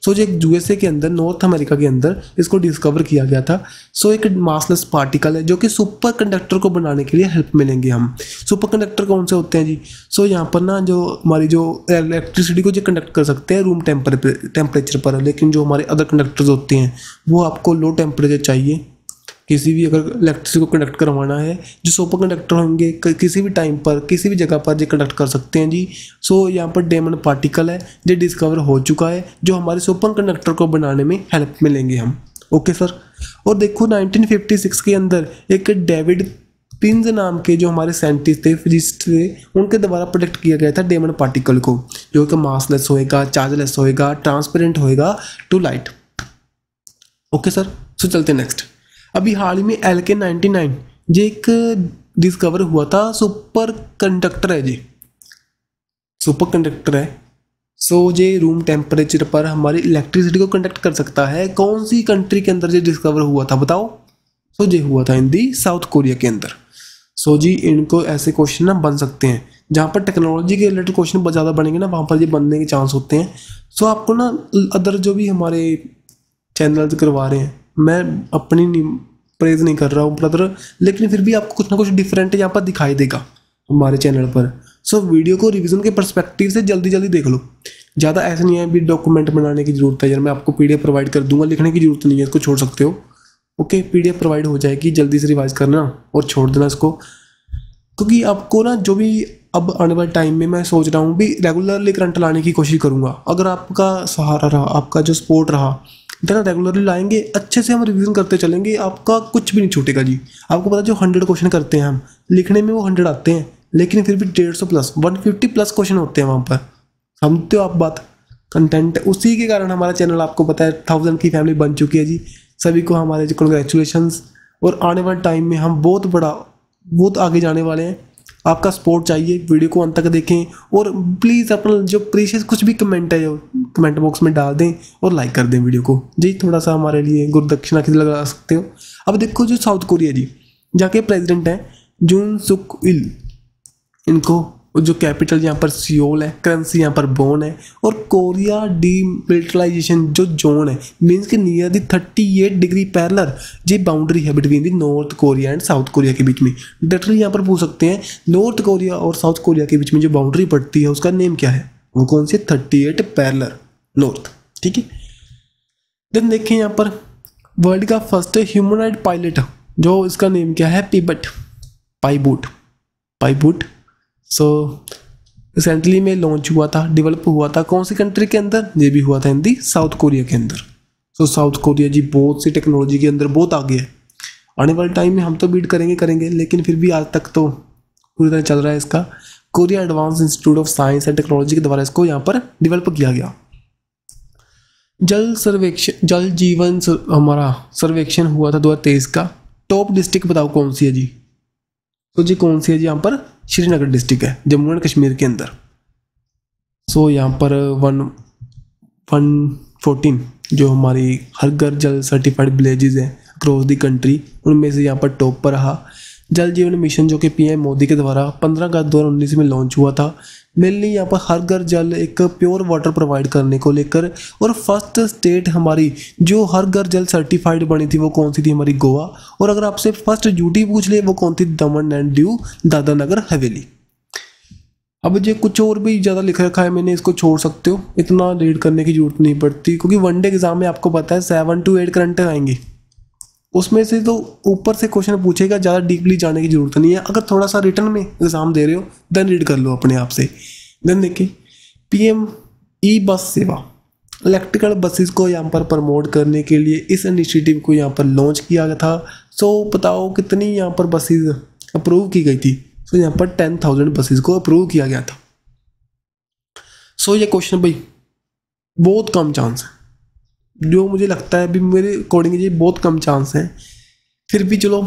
सो जो एक यूएसए के अंदर नॉर्थ अमेरिका के अंदर इसको डिस्कवर किया गया था सो एक मासलेस पार्टिकल है जो कि सुपर कंडक्टर को बनाने के लिए हेल्प मिलेंगे हम सुपर कंडक्टर कौन से होते हैं जी सो यहाँ पर ना जो हमारी जो इलेक्ट्रिसिटी को जो कंडक्ट कर सकते हैं रूम टेम्परेचर पर लेकिन जो हमारे अदर कंडक्टर्स होते हैं वो आपको लो टेम्परेचर चाहिए किसी भी अगर इलेक्ट्रिसिटी को कंडक्ट करवाना है जो सुपर कंडक्टर होंगे किसी भी टाइम पर किसी भी जगह पर जो कंडक्ट कर सकते हैं जी सो यहाँ पर डेमन पार्टिकल है जो डिस्कवर हो चुका है जो हमारे सुपर कंडक्टर को बनाने में हेल्प मिलेंगे हम ओके सर और देखो 1956 के अंदर एक डेविड पिंज नाम के जो हमारे साइंटिस्ट थे फिजिस्ट थे उनके द्वारा प्रोडक्ट किया गया था डेमन पार्टिकल को जो कि मासलेस होएगा चार्जलेस होएगा ट्रांसपेरेंट होएगा टू लाइट ओके सर सो चलते नेक्स्ट अभी हाल ही में एल के नाइन्टी नाइन ये एक डिस्कवर हुआ था सुपर कंडक्टर है जी सुपर कंडक्टर है सो so, ये रूम टेम्परेचर पर हमारी इलेक्ट्रिसिटी को कंडक्ट कर सकता है कौन सी कंट्री के अंदर ये डिस्कवर हुआ था बताओ सो so, ये हुआ था इन दी साउथ कोरिया के अंदर सो so, जी इनको ऐसे क्वेश्चन ना बन सकते हैं जहाँ पर टेक्नोलॉजी के रिलेटेड क्वेश्चन बहुत ज़्यादा बनेंगे ना वहाँ पर ये बनने के चांस होते हैं सो so, आपको ना अदर जो भी हमारे चैनल करवा रहे हैं मैं अपनी नहीं प्रेज नहीं कर रहा हूँ ब्रदर लेकिन फिर भी आपको कुछ ना कुछ डिफरेंट यहाँ पर दिखाई देगा हमारे चैनल पर सो so, वीडियो को रिवीजन के परस्पेक्टिव से जल्दी जल्दी देख लो ज़्यादा ऐसा नहीं है भी डॉक्यूमेंट बनाने की ज़रूरत है यार मैं आपको पीडीएफ प्रोवाइड कर दूंगा लिखने की ज़रूरत नहीं है इसको छोड़ सकते हो ओके पीडीएफ प्रोवाइड हो जाएगी जल्दी से रिवाइज करना और छोड़ देना इसको क्योंकि आपको ना जो भी अब आने वाले टाइम में मैं सोच रहा हूँ भी रेगुलरली करंट लाने की कोशिश करूँगा अगर आपका सहारा रहा आपका जो सपोर्ट रहा इतना रेगुलरली लाएंगे अच्छे से हम रिविजन करते चलेंगे आपका कुछ भी नहीं छूटेगा जी आपको पता जो हंड्रेड क्वेश्चन करते हैं हम लिखने में वो हंड्रेड आते हैं लेकिन फिर भी डेढ़ सौ plus one fifty plus question होते हैं वहाँ पर समझते हो आप बात कंटेंट उसी के कारण हमारा चैनल आपको पता है थाउजेंड की फैमिली बन चुकी है जी सभी को हमारे कॉन्ग्रेचुलेशन और आने वाले टाइम में हम बहुत बड़ा बहुत आगे जाने वाले हैं आपका सपोर्ट चाहिए वीडियो को अंत तक देखें और प्लीज़ अपना जो प्रीशियस कुछ भी कमेंट है जो कमेंट बॉक्स में डाल दें और लाइक कर दें वीडियो को जी थोड़ा सा हमारे लिए गुरुदक्षिणा की लगा सकते हो अब देखो जो साउथ कोरिया जी जाके प्रेसिडेंट हैं जून सुक इल इनको और जो कैपिटल यहाँ पर सियोल है करेंसी यहाँ पर बोन है और कोरिया डी जो जोन है मीन्स के near the thirty eight degree parallel ये बाउंड्री है between the north Korea and south Korea के बीच में डायरेक्टली यहाँ पर पूछ सकते हैं नॉर्थ कोरिया और साउथ कोरिया के बीच में जो बाउंड्री पड़ती है उसका नेम क्या है वो कौन सी थर्टी एट पैरलर नॉर्थ ठीक है देन देखिए यहाँ पर वर्ल्ड का फर्स्ट ह्यूमनाइड पायलट जो इसका नेम क्या है Pibot Pibot Pibot so recently में लॉन्च हुआ था डेवलप हुआ था कौन सी कंट्री के अंदर ये भी हुआ था हिंदी साउथ कोरिया के अंदर सो साउथ कोरिया जी बहुत सी टेक्नोलॉजी के अंदर बहुत आगे है आने वाले टाइम में हम तो बीट करेंगे करेंगे लेकिन फिर भी आज तक तो पूरी तरह चल रहा है इसका Korea advance institute of science and technology के द्वारा इसको यहाँ पर डिवेल्प किया गया जल सर्वेक्षण जल जीवन सर, हमारा सर्वेक्षण हुआ था दो का टॉप डिस्ट्रिक्ट बताओ कौन सी है जी तो जी कौन सी है जी यहाँ पर श्रीनगर डिस्ट्रिक्ट है जम्मू एंड कश्मीर के अंदर सो यहाँ पर वन वन फोर्टीन जो हमारी हर घर जल सर्टिफाइड विलेजेज हैं अक्रॉस दी कंट्री उनमें से यहाँ पर टॉप पर रहा जल जीवन मिशन जो कि पीएम मोदी के द्वारा 15 अगस्त दो में लॉन्च हुआ था मेनली यहाँ पर हर घर जल एक प्योर वाटर प्रोवाइड करने को लेकर और फर्स्ट स्टेट हमारी जो हर घर जल सर्टिफाइड बनी थी वो कौन सी थी हमारी गोवा और अगर आपसे फर्स्ट ड्यूटी पूछ ले वो कौन थी दमन एंड ड्यू दादा नगर हवेली अब जो कुछ और भी ज़्यादा लिख रखा है मैंने इसको छोड़ सकते हो इतना रीड करने की जरूरत नहीं पड़ती क्योंकि वनडे एग्ज़ाम में आपको पता है सेवन टू एट करंट आएंगे उसमें से तो ऊपर से क्वेश्चन पूछेगा ज़्यादा डीपली जाने की जरूरत नहीं है अगर थोड़ा सा रिटर्न में एग्ज़ाम दे रहे हो देन रीड कर लो अपने आप से देन देखिए पी ई बस सेवा इलेक्ट्रिकल बसेस को यहाँ पर प्रमोट करने के लिए इस इनिशिएटिव को यहाँ पर लॉन्च किया गया था सो so, बताओ कितनी यहाँ पर बसेस अप्रूव की गई थी सो so, यहाँ पर टेन थाउजेंड बसेस को अप्रूव किया गया था सो so, ये क्वेश्चन भाई बहुत कम चांस है जो मुझे लगता है अभी मेरे अकॉर्डिंग जी बहुत कम चांस हैं फिर भी चलो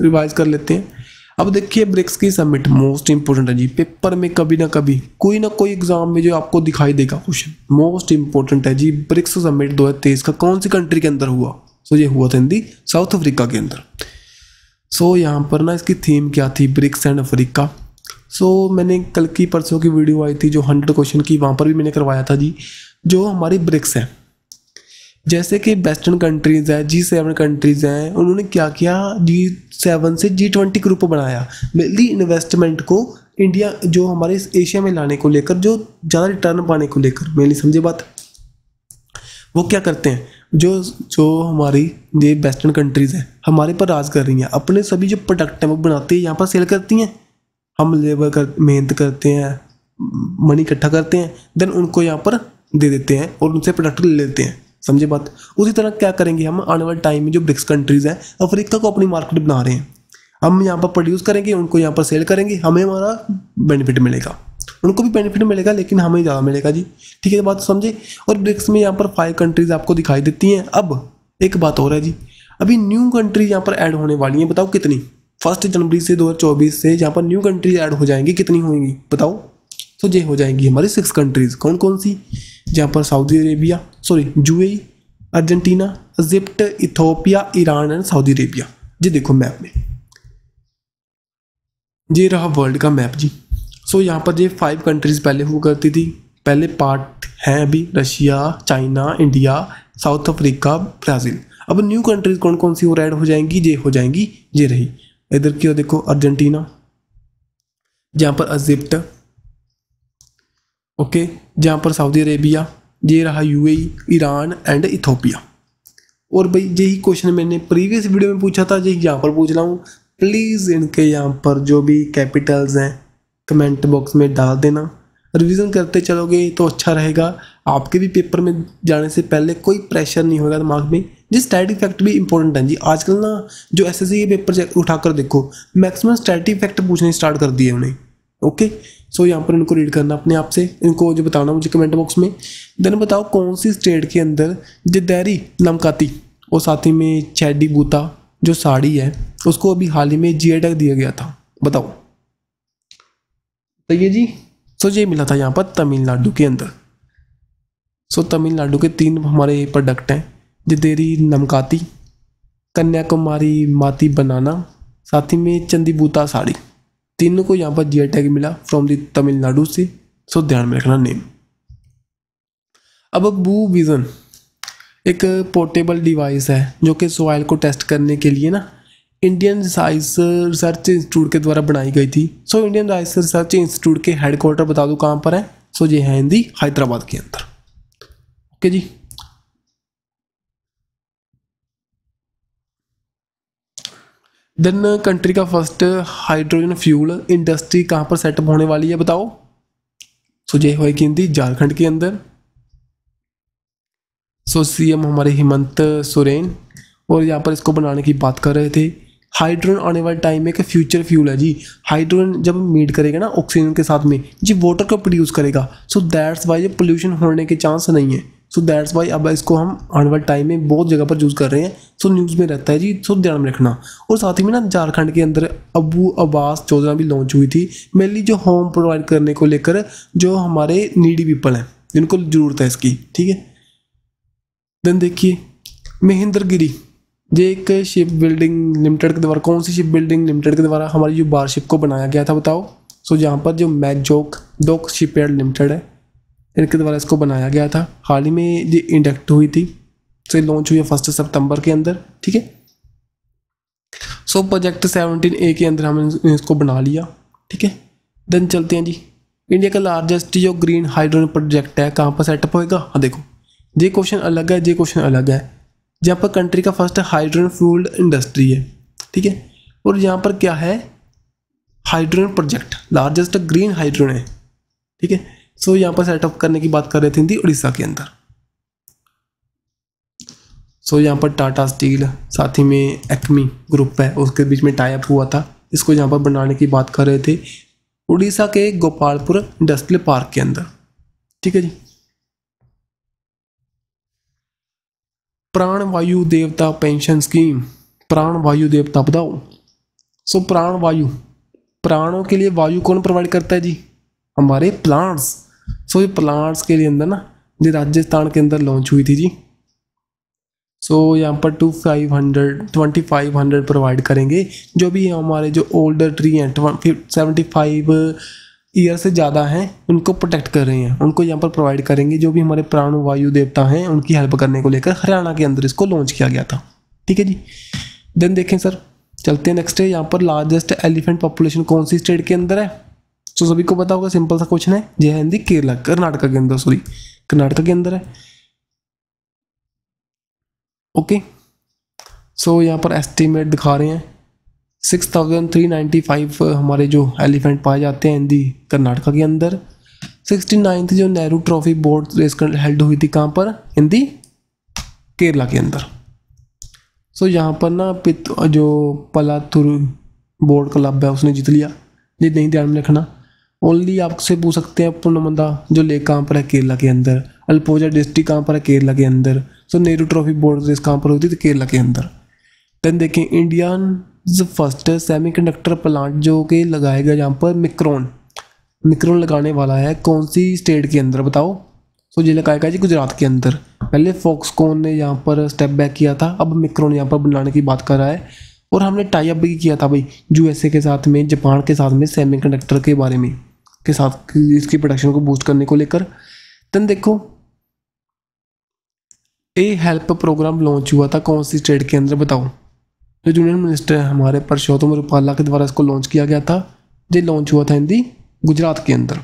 रिवाइज कर लेते हैं अब देखिए ब्रिक्स की सबमिट मोस्ट इंपॉर्टेंट है जी पेपर में कभी ना कभी कोई ना कोई एग्जाम में जो आपको दिखाई देगा क्वेश्चन मोस्ट इंपॉर्टेंट है जी ब्रिक्स सबमिट दो का कौन सी कंट्री के अंदर हुआ सो ये हुआ था हिंदी साउथ अफ्रीका के अंदर सो यहाँ पर ना इसकी थीम क्या थी BRICS and Africa so so, मैंने कल की परसों की वीडियो आई थी जो हंड्रेड क्वेश्चन की वहाँ पर भी मैंने करवाया था जी जो हमारी ब्रिक्स हैं जैसे कि वेस्टर्न कंट्रीज़ हैं जी सेवन कंट्रीज़ हैं उन्होंने क्या किया जी सेवन से जी ट्वेंटी ग्रुप बनाया मिली इन्वेस्टमेंट को इंडिया जो हमारे इस एशिया में लाने को लेकर जो ज़्यादा रिटर्न पाने को लेकर मेनली समझे बात वो क्या करते हैं जो जो हमारी ये वेस्टर्न कंट्रीज़ हैं हमारे पर राज कर रही हैं अपने सभी जो प्रोडक्ट हैं वो बनाती हैं यहाँ पर सेल करती हैं हम लेबर कर मेहनत करते हैं मनी इकट्ठा करते हैं देन उनको यहाँ पर दे देते हैं और उनसे प्रोडक्ट ले लेते हैं समझे बात उसी तरह क्या करेंगे हम आने वाले टाइम में जो ब्रिक्स कंट्रीज़ हैं अफ्रीका को अपनी मार्केट बना रहे हैं हम यहाँ पर प्रोड्यूस करेंगे उनको यहाँ पर सेल करेंगे हमें हमारा बेनिफिट मिलेगा उनको भी बेनिफिट मिलेगा लेकिन हमें ज़्यादा मिलेगा जी ठीक है बात समझे और ब्रिक्स में यहाँ पर फाइव कंट्रीज़ आपको दिखाई देती हैं अब एक बात हो रहा है जी अभी न्यू कंट्रीज यहाँ पर ऐड होने वाली हैं बताओ कितनी फर्स्ट जनवरी से 2024 से यहाँ पर न्यू कंट्रीज ऐड हो जाएंगी कितनी होंगी बताओ तो ये हो जाएंगी हमारी सिक्स कंट्रीज़ कौन कौन सी जहाँ पर Saudi Arabia sorry UAE Argentina Egypt Ethiopia Iran and Saudi Arabia जी देखो मैप में ये रहा वर्ल्ड का मैप जी सो so, यहाँ पर ये फाइव कंट्रीज पहले हुआ करती थी पहले पार्ट हैं अभी Russia China India South Africa Brazil अब न्यू कंट्रीज कौन कौन सी और ऐड हो जाएंगी ये हो जाएंगी ये रही इधर की ओर देखो अर्जेंटीना जहाँ पर इजिप्ट ओके जहाँ पर सऊदी अरेबिया ये रहा यूएई ईरान एंड इथोपिया और भाई यही क्वेश्चन मैंने प्रीवियस वीडियो में पूछा था जी यहाँ पर पूछ रहा हूँ प्लीज़ इनके यहाँ पर जो भी कैपिटल्स हैं कमेंट बॉक्स में डाल देना रिवीजन करते चलोगे तो अच्छा रहेगा आपके भी पेपर में जाने से पहले कोई प्रेशर नहीं होगा दिमाग में जी स्टैटिक इफेक्ट भी इंपॉर्टेंट है जी आजकल ना जो एस एस के पेपर उठाकर देखो मैक्सिमम स्टैटिक इफेक्ट पूछने स्टार्ट कर दिए उन्हें ओके सो यहाँ पर इनको रीड करना अपने आप से इनको जो बताना मुझे कमेंट बॉक्स में देन बताओ कौन सी स्टेट के अंदर जदैरी नमकाती और साथ ही में चैडी बूता जो साड़ी है उसको अभी हाल ही में जी टैग दिया गया था बताओ बताइए जी सो ये मिला था यहाँ पर तमिलनाडु के अंदर सो तमिलनाडु के तीन हमारे प्रोडक्ट हैं जदेरी नमकाती कन्याकुमारी माती बनाना साथ ही में चंदीबूता साड़ी तीनों को यहाँ पर जी टैग मिला फ्रॉम दी तमिलनाडु से सो ध्यान में रखना नेम अब बू विज़न एक पोर्टेबल डिवाइस है जो कि सॉइल को टेस्ट करने के लिए ना इंडियन साइंस रिसर्च इंस्टीट्यूट के द्वारा बनाई गई थी so Indian science research institute के हेडक्वार्टर बता दूँ कहाँ पर है सो so, ये है हिंदी हैदराबाद के अंदर ओके okay जी देन कंट्री uh, का फर्स्ट हाइड्रोजन फ्यूल इंडस्ट्री कहाँ पर सेटअप होने वाली है बताओ सो ये होए गिनती झारखंड के अंदर सो सीएम हमारे हेमंत uh, सोरेन और यहाँ पर इसको बनाने की बात कर रहे थे हाइड्रोजन आने वाले टाइम में एक फ्यूचर फ्यूल है जी हाइड्रोजन जब मीट करेगा ना ऑक्सीजन के साथ में जी वाटर को प्रोड्यूस करेगा सो दैट्स वाई जब पोल्यूशन होने के चांस नहीं है सो दैट्स वाई अब इसको हम आने वाले टाइम में बहुत जगह पर यूज़ कर रहे हैं सो न्यूज़ में रहता है जी सो ध्यान में रखना और साथ ही में ना झारखंड के अंदर अबू आवास योजना भी लॉन्च हुई थी मेनली जो होम प्रोवाइड करने को लेकर जो हमारे नीडी पीपल हैं जिनको ज़रूरत है इसकी ठीक है देन देखिए महेंद्र गिरी ये एक शिप बिल्डिंग लिमिटेड के द्वारा कौन सी शिप बिल्डिंग लिमिटेड के द्वारा हमारी जो बारशिप को बनाया गया था बताओ सो so, यहाँ पर जो Mazagon dock shipyard limited है इनके द्वारा इसको बनाया गया था हाल ही में ये इंडक्ट हुई थी सो लॉन्च हुई है फर्स्ट सितंबर के अंदर ठीक है सो प्रोजेक्ट सेवनटीन ए के अंदर हमने इसको बना लिया ठीक है देन चलते हैं जी इंडिया का लार्जेस्ट जो ग्रीन हाइड्रोजन प्रोजेक्ट है कहाँ पर सेटअप होएगा हाँ देखो ये क्वेश्चन अलग है ये क्वेश्चन अलग है यहाँ पर कंट्री का फर्स्ट हाइड्रोजन फ्यूल्ड इंडस्ट्री है ठीक है और यहाँ पर क्या है hydrogen project largest green hydrogen है ठीक है सो यहाँ पर सेटअप करने की बात कर रहे थे हिंदी उड़ीसा के अंदर सो यहाँ पर टाटा स्टील साथ ही में एक्मी ग्रुप है उसके बीच में टाइप हुआ था इसको यहाँ पर बनाने की बात कर रहे थे उड़ीसा के गोपालपुर इंडस्ट्रियल पार्क के अंदर ठीक है जी प्राण वायु देवता पेंशन स्कीम प्राण वायु देवता बताओ सो प्राण वायु प्राणों के लिए वायु कौन प्रोवाइड करता है जी हमारे प्लांट्स सो ये प्लांट्स के लिए अंदर ना ये राजस्थान के अंदर लॉन्च हुई थी जी सो so, यहाँ पर two five hundred twenty five hundred provide करेंगे जो भी हमारे जो ओल्डर ट्री हैं सेवेंटी फाइव ईयर से ज़्यादा हैं उनको प्रोटेक्ट कर रहे हैं उनको यहाँ पर प्रोवाइड करेंगे जो भी हमारे प्राण वायु देवता हैं उनकी हेल्प करने को लेकर हरियाणा के अंदर इसको लॉन्च किया गया था ठीक है जी देन देखें सर चलते हैं नेक्स्ट है यहाँ पर लार्जेस्ट एलिफेंट पॉपुलेशन कौन सी स्टेट के अंदर है तो सभी को पता होगा सिंपल सा क्वेश्चन है जय हिंदी केरला कर्नाटका के अंदर सॉरी कर्नाटका के अंदर है ओके सो यहाँ पर एस्टिमेट दिखा रहे हैं six thousand three ninety five हमारे जो एलिफेंट पाए जाते हैं हिंदी कर्नाटका के अंदर सिक्सटी नाइन्थ जो Nehru trophy boat race held हुई थी कहाँ पर हिंदी केरला के अंदर सो so, यहाँ पर ना पित जो पलाथुर बोर्ड क्लब है उसने जीत लिया ये नहीं ध्यान में रखना ओनली आपसे पूछ सकते हैं पूर्णमंदा जो लेक कहाँ पर है केरला के अंदर अल्पोजा डिस्ट्रिक्ट कहाँ पर है केरला के अंदर so Nehru trophy boat race कहाँ पर होती है केरला के अंदर देन देखें Indian first semiconductor plant जो कि लगाएगा यहाँ पर मिक्रोन मिक्रोन लगाने वाला है कौन सी स्टेट के अंदर बताओ सो ये लगाएगा जी गुजरात के अंदर पहले फोक्सकॉन ने यहाँ पर स्टेप बैक किया था अब मिक्रोन यहाँ पर बनाने की बात कर रहा है और हमने टाई अप भी किया था भाई यूएसए के साथ में जापान के साथ में सेमीकंडक्टर के बारे में के साथ इसकी प्रोडक्शन को बूस्ट करने को लेकर देन देखो ए हेल्प प्रोग्राम लॉन्च हुआ था कौन सी स्टेट के अंदर बताओ जो जूनियर मिनिस्टर है हमारे परशोत्तम रूपाला के द्वारा इसको लॉन्च किया गया था जो लॉन्च हुआ था हिंदी गुजरात के अंदर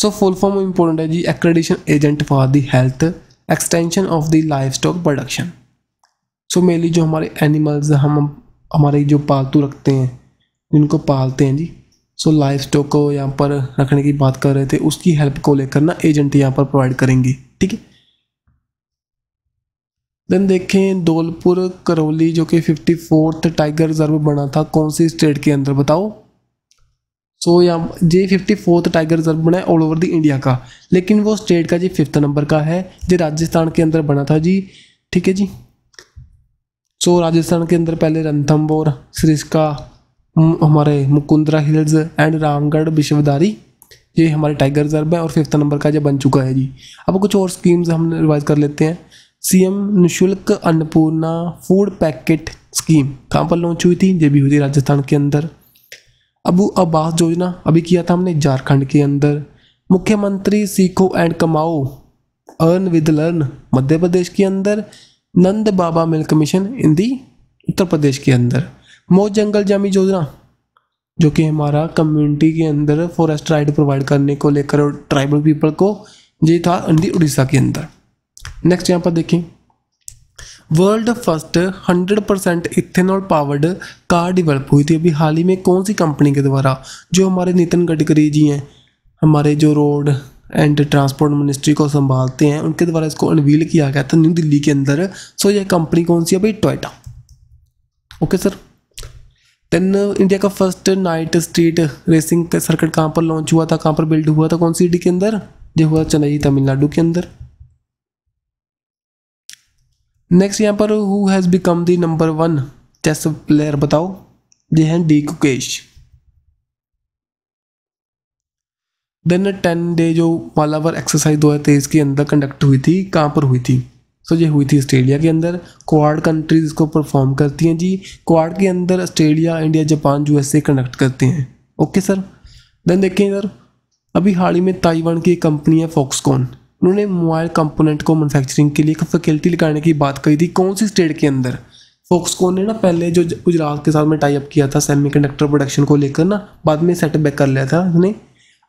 सो फुल फॉर्म इंपॉर्टेंट है जी accreditation agent for the health extension of the livestock production so mainly जो हमारे एनिमल्स हम हमारे जो पालतू रखते हैं जिनको पालते हैं जी सो लाइफ स्टॉक को यहाँ पर रखने की बात कर रहे थे उसकी हेल्प को लेकर ना एजेंट यहाँ पर प्रोवाइड करेंगे ठीक है देन देखें धौलपुर करौली जो कि फिफ्टी फोर्थ टाइगर रिजर्व बना था कौन सी स्टेट के अंदर बताओ सो यहाँ जे फिफ्टी फोर्थ टाइगर रिजर्व बना है ऑल ओवर द इंडिया का लेकिन वो स्टेट का जी फिफ्थ नंबर का है जो राजस्थान के अंदर बना था जी ठीक है जी सो राजस्थान के अंदर पहले रंथम्बोर सरिस्का हम्म, हमारे मुकुंदरा हिल्स एंड रामगढ़ विश्वदारी ये हमारे टाइगर रिजर्व है और फिफ्थ नंबर का जो बन चुका है जी अब कुछ और स्कीम्स हम रिवाइज कर लेते हैं सीएम निःशुल्क अन्नपूर्णा फूड पैकेट स्कीम कहाँ पर लॉन्च हुई थी ये भी हुई थी राजस्थान के अंदर अबू आवास योजना अभी किया था हमने झारखंड के अंदर मुख्यमंत्री सीखो एंड कमाओ earn with learn Madhya Pradesh के अंदर नंद बाबा मिल्क मिशन इन दी उत्तर प्रदेश के अंदर मोज जंगल जामी योजना जो कि हमारा कम्युनिटी के अंदर फॉरेस्ट राइड प्रोवाइड करने को लेकर ट्राइबल पीपल को ये था उड़ीसा के अंदर नेक्स्ट यहाँ पर देखें world first 100 percent ethanol powered car develop हुई थी अभी हाल ही में कौन सी कंपनी के द्वारा जो हमारे नितिन गडकरी जी हैं हमारे जो रोड एंड ट्रांसपोर्ट मिनिस्ट्री को संभालते हैं उनके द्वारा इसको अनवील किया गया था न्यू दिल्ली के अंदर सो यह कंपनी कौन सी है भाई Toyota okay sir then India uh, का फर्स्ट नाइट स्ट्रीट रेसिंग का सर्किट कहाँ पर लॉन्च हुआ था कहाँ पर बिल्ड हुआ था कौन सी सिटी के अंदर जो हुआ चेन्नई तमिलनाडु के अंदर नेक्स्ट यहाँ पर who has become the number one chess player बताओ ये हैं D Gukesh then ten day जो वर एक्सरसाइज दो हज़ार तेईस के अंदर कंडक्ट हुई थी कहाँ पर हुई थी सो ये हुई थी ऑस्ट्रेलिया के अंदर क्वाड कंट्रीज इसको परफॉर्म करती हैं जी क्वाड के अंदर Australia India Japan USA connect करते हैं ओके सर देन देखें सर अभी हाल ही में ताइवान की कंपनी है फोक्सकॉन उन्होंने मोबाइल कंपोनेंट को मैनुफैक्चरिंग के लिए एक फैकल्टी लगाने की बात कही थी कौन सी स्टेट के अंदर फोक्सकॉन ने ना पहले जो गुजरात के साथ में टाई अप किया था सेमीकंडक्टर प्रोडक्शन को लेकर ना बाद में सेटबैक कर लिया था उसने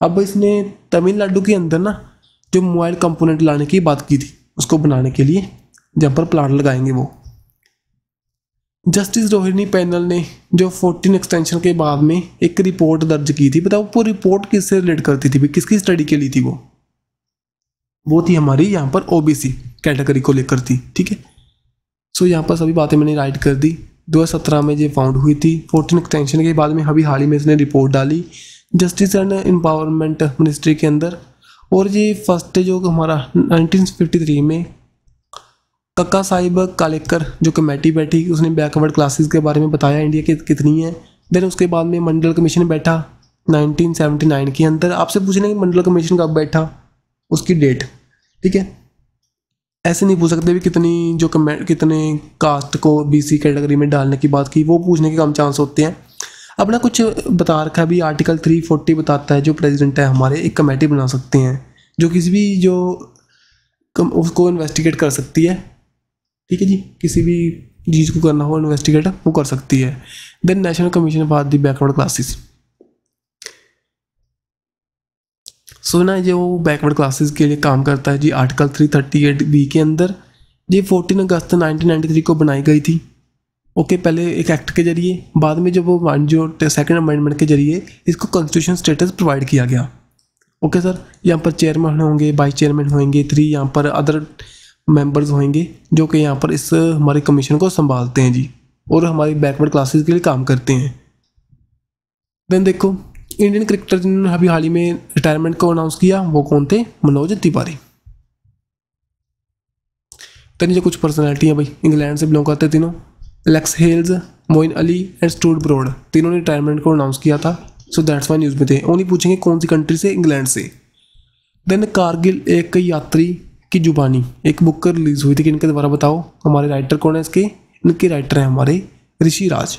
अब इसने तमिलनाडु के अंदर ना जो मोबाइल कंपोनेंट लाने की बात की थी उसको बनाने के लिए जहाँ पर प्लांट लगाएंगे वो जस्टिस रोहिणी पैनल ने जो फोर्टीन एक्सटेंशन के बाद में एक रिपोर्ट दर्ज की थी बताओ वो रिपोर्ट किससे रिलेट करती थी किसकी स्टडी के लिए थी वो वो थी हमारी यहाँ पर ओबीसी कैटेगरी को लेकर थी ठीक है सो यहाँ पर सभी बातें मैंने राइट कर दी 2017 में ये फाउंड हुई थी फोर्टीन एक्सटेंशन के बाद में अभी हाल ही में इसने रिपोर्ट डाली जस्टिस एंड एम्पावरमेंट मिनिस्ट्री के अंदर और ये फर्स्ट जो हमारा 1953 में कक्का साहिब कालेकर जो कमेटी बैठी उसने बैकवर्ड क्लासेस के बारे में बताया इंडिया की कितनी है देन उसके बाद में मंडल कमीशन बैठा 1979 के अंदर आपसे पूछना कि मंडल कमीशन कब बैठा उसकी डेट ठीक है ऐसे नहीं पूछ सकते भी कितनी जो कमे कितने कास्ट को बीसी कैटेगरी में डालने की बात की वो पूछने के कम चांस होते हैं अपना कुछ बता रखा है अभी आर्टिकल 340 बताता है जो प्रेसिडेंट है हमारे एक कमेटी बना सकते हैं जो किसी भी जो उसको इन्वेस्टिगेट कर सकती है ठीक है जी किसी भी चीज़ को करना हो इन्वेस्टिगेट वो कर सकती है then national commission for the backward classes so ना जो वो बैकवर्ड क्लासेस के लिए काम करता है जी आर्टिकल 338 बी के अंदर ये 14 अगस्त 1993 को बनाई गई थी ओके okay, पहले एक एक्ट के जरिए बाद में जब वो जो सेकेंड अमेंडमेंट के जरिए इसको कॉन्स्टिट्यूशन स्टेटस प्रोवाइड किया गया ओके सर यहाँ पर चेयरमैन होंगे वाइस चेयरमैन होंगे थ्री यहाँ पर अदर मेंबर्स होंगे जो कि यहाँ पर इस हमारे कमीशन को संभालते हैं जी और हमारी बैकवर्ड क्लासेस के लिए काम करते हैं देन देखो इंडियन क्रिकेटर जिन्होंने अभी हाल ही में रिटायरमेंट को अनाउंस किया वो कौन थे मनोज तिवारी तेन जो कुछ पर्सनैलिटी हैं भाई इंग्लैंड से बिलोंग करते तीनों Alex Hales Moeen Ali and Stuart Broad तीनों ने रिटायरमेंट को अनाउंस किया था सो दैट्स वाई न्यूज़ में थे ओनली पूछेंगे कौन सी कंट्री से इंग्लैंड से देन कारगिल एक यात्री की जुबानी एक बुक रिलीज़ हुई थी कि इनके द्वारा बताओ हमारे राइटर कौन है इसके इनके राइटर हैं हमारे Rishi Raj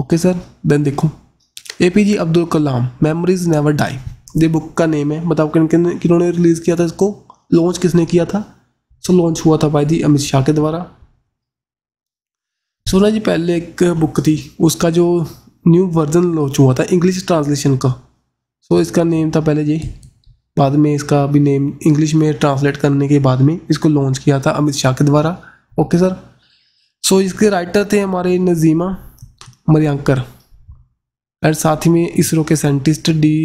okay sir then देखो A P J Abdul Kalam memories never die ये बुक का नेम है बताओ किन किन्होंने रिलीज़ किया था इसको लॉन्च किसने किया था सो लॉन्च हुआ था भाई दी अमित शाह के द्वारा सो ना जी पहले एक बुक थी उसका जो न्यू वर्जन लॉन्च हुआ था इंग्लिश ट्रांसलेशन का सो इसका नेम था पहले जी बाद में इसका अभी नेम इंग्लिश में ट्रांसलेट करने के बाद में इसको लॉन्च किया था अमित शाह के द्वारा ओके सर सो इसके राइटर थे हमारे नजीमा मरियांकर एंड साथ ही में इसरो के scientist D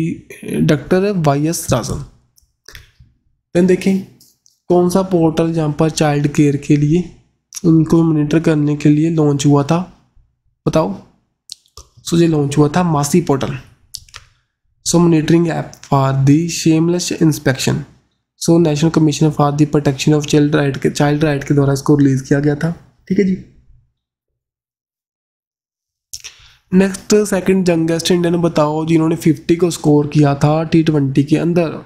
doctor Y S Rajan then देखें कौन सा पोर्टल जहाँ पर चाइल्ड केयर के लिए उनको मॉनिटर करने के लिए लॉन्च हुआ था बताओ सो ये लॉन्च हुआ था MASI portal so monitoring app for the seamless inspection so national commission for the protection of child right के चाइल्ड राइट के द्वारा इसको रिलीज किया गया था ठीक है जी नेक्स्ट सेकंड जंगेस्ट इंडियन बताओ जिन्होंने 50 को स्कोर किया था टी ट्वेंटी के अंदर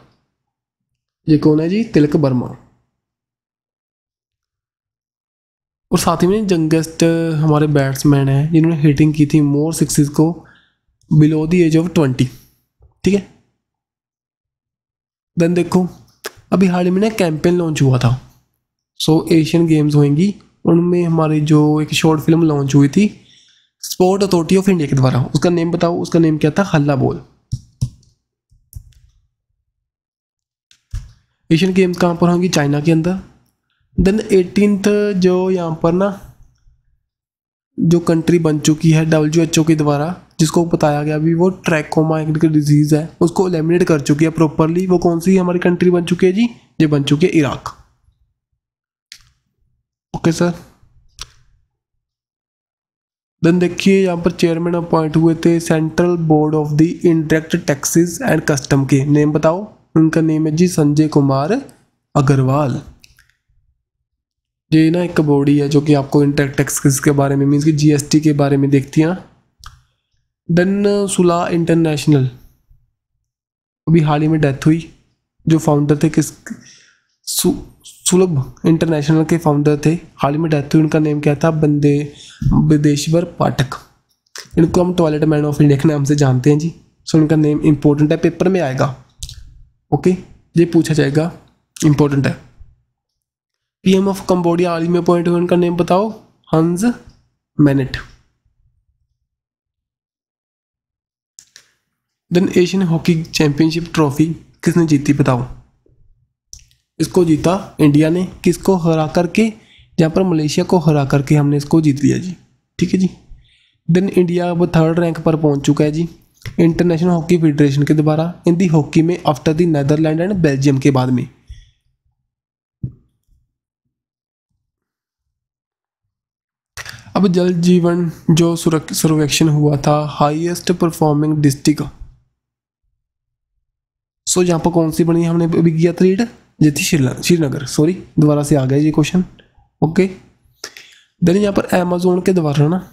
ये कौन है जी तिलक वर्मा और साथ ही में जंगेस्ट uh, हमारे बैट्समैन हैं जिन्होंने हिटिंग की थी मोर सिक्सेस को below the age of twenty ठीक है देन देखो अभी हाल ही में ना कैंपेन लॉन्च हुआ था सो एशियन गेम्स होंगी उनमें हमारी जो एक शॉर्ट फिल्म लॉन्च हुई थी स्पोर्ट अथॉरिटी ऑफ इंडिया के द्वारा उसका नेम बताओ उसका नेम क्या था हल्ला बोल एशियन गेम्स कहाँ पर होंगी चाइना के अंदर देन एटीनथ जो यहाँ पर ना जो कंट्री बन चुकी है डब्ल्यू एच ओ के द्वारा जिसको बताया गया अभी वो ट्रैकोमा एक डिजीज़ है उसको एलिमिनेट कर चुकी है प्रॉपरली वो कौन सी हमारी कंट्री बन चुकी है जी ये बन चुकी है इराक ओके सर देन देखिए यहाँ पर चेयरमैन अपॉइंट हुए थे central board of the indirect taxes and custom के नेम बताओ उनका नेम है जी संजय कुमार अग्रवाल ये ना एक बॉडी है जो कि आपको इंटेक्ट टैक्स के बारे में मीन्स कि जीएसटी के बारे में देखती हैं डन सुला इंटरनेशनल अभी हाल ही में डेथ हुई जो फाउंडर थे किस सु, सुलभ इंटरनेशनल के फाउंडर थे हाल ही में डेथ हुई उनका नेम क्या था बंदे विदेशवर पाठक इनको हम टॉयलेट मैन ऑफ इंडिया के नाम से जानते हैं जी सो इनका नेम इम्पोर्टेंट है पेपर में आएगा ओके ये पूछा जाएगा इंपॉर्टेंट है पीएम ऑफ कंबोडिया हाल ही में अपॉइंट हुए उनका नेम बताओ Hun Manet then Asian hockey championship trophy किसने जीती बताओ इसको जीता इंडिया ने किसको हरा करके यहाँ पर मलेशिया को हरा करके हमने इसको जीत लिया जी ठीक है जी देन इंडिया अब थर्ड रैंक पर पहुंच चुका है जी इंटरनेशनल हॉकी फेडरेशन के द्वारा इन दी हॉकी में after the Netherland and Belgium के बाद में अब जल जीवन जो सर्वेक्षण हुआ था highest performing district so so, यहाँ पर कौन सी बनी हमने अभी किया थ्रीड रीड ये थी श्रीनगर सॉरी दोबारा से आ गया ये क्वेश्चन ओके देन यहाँ पर अमेजोन के द्वारा ना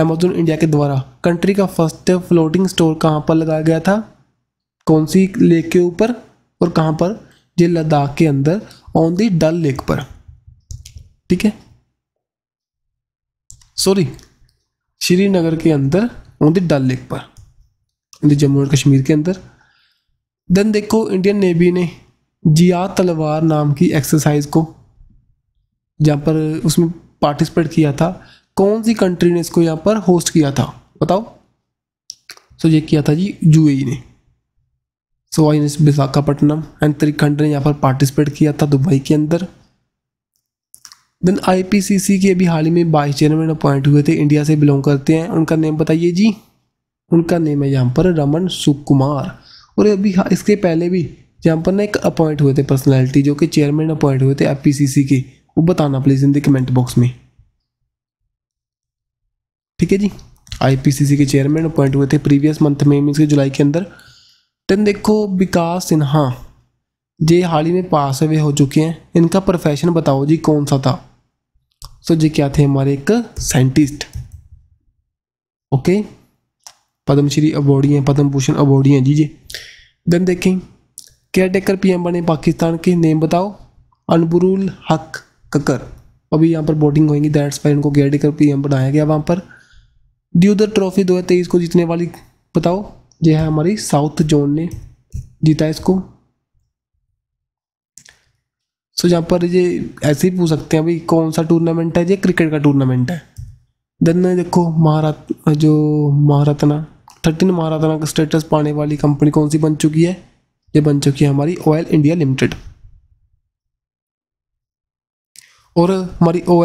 अमेजोन इंडिया के द्वारा कंट्री का फर्स्ट फ्लोटिंग स्टोर कहाँ पर लगाया गया था कौन सी लेक के ऊपर और कहाँ पर ये लद्दाख के अंदर ऑन दी डल लेक पर ठीक है सॉरी श्रीनगर के अंदर डल लेक पर जम्मू एंड कश्मीर के अंदर देन देखो इंडियन नेवी ने जिया तलवार नाम की एक्सरसाइज को जहाँ पर उसमें पार्टिसिपेट किया था कौन सी कंट्री ने इसको यहाँ पर होस्ट किया था बताओ सो ये किया था जी यूएई e ने सो आई विशाखापट्टनम एंड त्रिकंड ने यहाँ पर पार्टिसिपेट किया था दुबई के अंदर देन आईपीसीसी के अभी हाल ही में वाइस चेयरमैन अपॉइंट हुए थे इंडिया से बिलोंग करते हैं उनका नेम बताइए जी उनका नेम है यहाँ पर रमन सुकुमार और अभी हाँ, इसके पहले भी यहाँ पर ना एक अपॉइंट हुए थे पर्सनैलिटी जो कि चेयरमैन अपॉइंट हुए थे एफपीसीसी के वो बताना please in the comment box में ठीक है जी आईपीसीसी के चेयरमैन अपॉइंट हुए थे प्रीवियस मंथ में मीन्स के जुलाई के अंदर देन देखो विकास सिन्हा ये हाल ही में पास अवे हो चुके हैं इनका प्रोफेशन बताओ जी कौन सा था सो जी क्या थे हमारे एक साइंटिस्ट ओके पद्मश्री अवॉर्डी हैं पद्म भूषण अवॉर्डी हैं जी जी देन देखें केयर टेकर पी बने पाकिस्तान के नेम बताओ अनबरूल हक ककर अभी यहाँ पर बोटिंग होगी दैट्स पर इनको केयर टेकर पी बनाया गया वहाँ पर ड्यूदर ट्रॉफी दो को जीतने वाली बताओ यह है हमारी साउथ जोन ने जीता इसको सो यहाँ पर ये ऐसे ही पूछ सकते हैं भाई कौन सा टूर्नामेंट है ये क्रिकेट का टूर्नामेंट है देन देखो महारात जो महारत्ना थर्टीन महारत्ना का स्टेटस पाने वाली कंपनी कौन सी बन चुकी है ये बन चुकी है हमारी ऑयल इंडिया लिमिटेड और हमारी ओ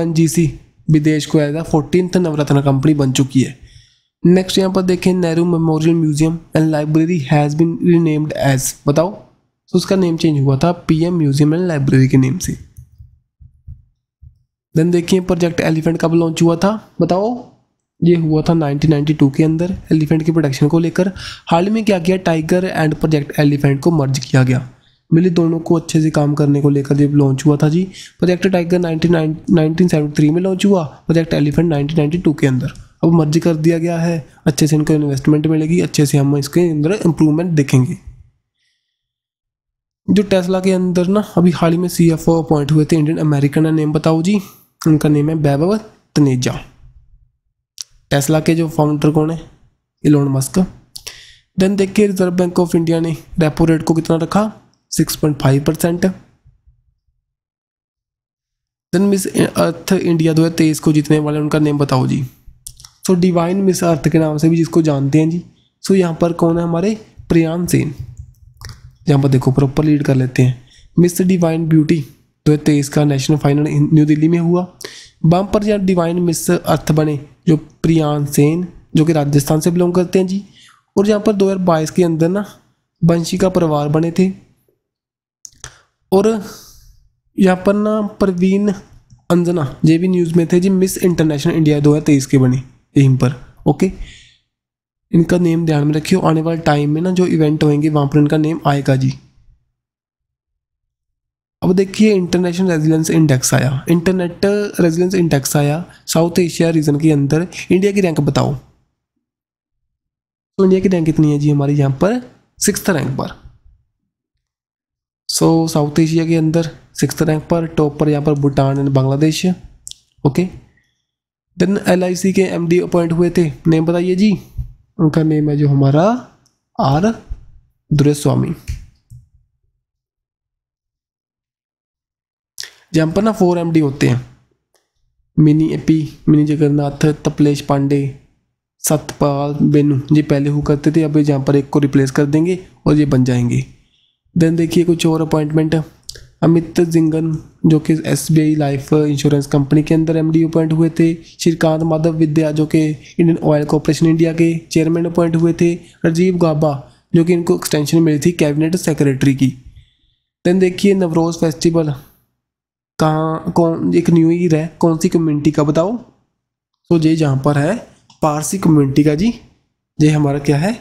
विदेश को as a fourteen Navratna company बन चुकी है नेक्स्ट यहाँ पर देखें Nehru memorial museum and library has been renamed as बताओ तो उसका नेम चेंज हुआ था एम म्यूजियम एंड लाइब्रेरी के नेम से देन देखिए प्रोजेक्ट एलिफेंट कब लॉन्च हुआ था बताओ ये हुआ था 1992 के अंदर एलिफेंट की प्रोडक्शन को लेकर हाल ही में क्या किया टाइगर एंड प्रोजेक्ट एलिफेंट को मर्ज किया गया मिले दोनों को अच्छे से काम करने को लेकर जब लॉन्च हुआ था जी प्रोजेक्ट टाइगर 1973 में लॉन्च हुआ प्रोजेक्ट एलिफेंट 1992 के अंदर अब मर्ज कर दिया गया है अच्छे से इनको इन्वेस्टमेंट मिलेगी अच्छे से हम इसके अंदर इम्प्रूवमेंट देखेंगे जो टेस्ला के अंदर ना अभी हाल ही में सी एफ ओ अपॉइंट हुए थे इंडियन अमेरिकन का नेम बताओ जी उनका नेम है वैभव तनेजा टेस्ला के जो फाउंडर कौन है इलोन मस्क देन देखिए रिजर्व बैंक ऑफ इंडिया ने रेपो रेट को कितना रखा 6.5 percent then miss earth India दो तेईस को जीतने वाले उनका नेम बताओ जी सो डिवाइन मिस अर्थ के नाम से भी जिसको जानते हैं जी सो यहाँ पर कौन है हमारे प्रियान सेन जहाँ पर देखो प्रॉपर लीड कर लेते हैं मिस डिवाइन ब्यूटी दो हज़ार तेईस का नेशनल फाइनल न्यू दिल्ली में हुआ बाम्पर या डिवाइन मिस अर्थ बने जो प्रियान सेन जो कि राजस्थान से बिलोंग करते हैं जी और यहाँ पर 2022 के अंदर ना बंशी का परिवार बने थे और यहाँ पर ना प्रवीण अंजना ये भी न्यूज़ में थे जी मिस इंटरनेशनल इंडिया 2023 के बने यहीं पर ओके okay? इनका नेम ध्यान में रखियो आने वाले टाइम में ना जो इवेंट होंगे वहाँ पर इनका नेम आएगा जी अब देखिए इंटरनेशनल रेजिलेंस इंडेक्स आया इंटरनेट रेजिलेंस इंडेक्स आया साउथ एशिया रीजन के अंदर इंडिया की रैंक बताओ तो इंडिया की रैंक कितनी है जी हमारी यहाँ पर सिक्स रैंक पर सो साउथ एशिया के अंदर सिक्स रैंक पर टॉप पर यहाँ पर Bhutan and Bangladesh okay then L K M appoint हुए थे नेम बताइए जी उनका नेम है जो हमारा आर दुरेस्वामी जहाँ पर ना फोर एमडी होते हैं मिनी एपी मिनी जगन्नाथ तपलेश पांडे सतपाल बेनू ये पहले हु करते थे अब ये जहाँ पर एक को रिप्लेस कर देंगे और ये बन जाएंगे देन देखिए कुछ और अपॉइंटमेंट अमित जिंगन जो कि एस लाइफ इंश्योरेंस कंपनी के अंदर एमडी अपॉइंट हुए थे श्रीकांत माधव विद्या जो कि इंडियन ऑयल कॉरपोरेशन इंडिया के चेयरमैन अपॉइंट हुए थे राजीव गाबा जो कि इनको एक्सटेंशन मिली थी कैबिनेट सेक्रेटरी की देन देखिए नवरोज़ फेस्टिवल कहाँ कौन एक न्यू ईयर है कौन सी कम्युनिटी का बताओ तो ये जहाँ पर है पारसी कम्युनिटी का जी ये हमारा क्या है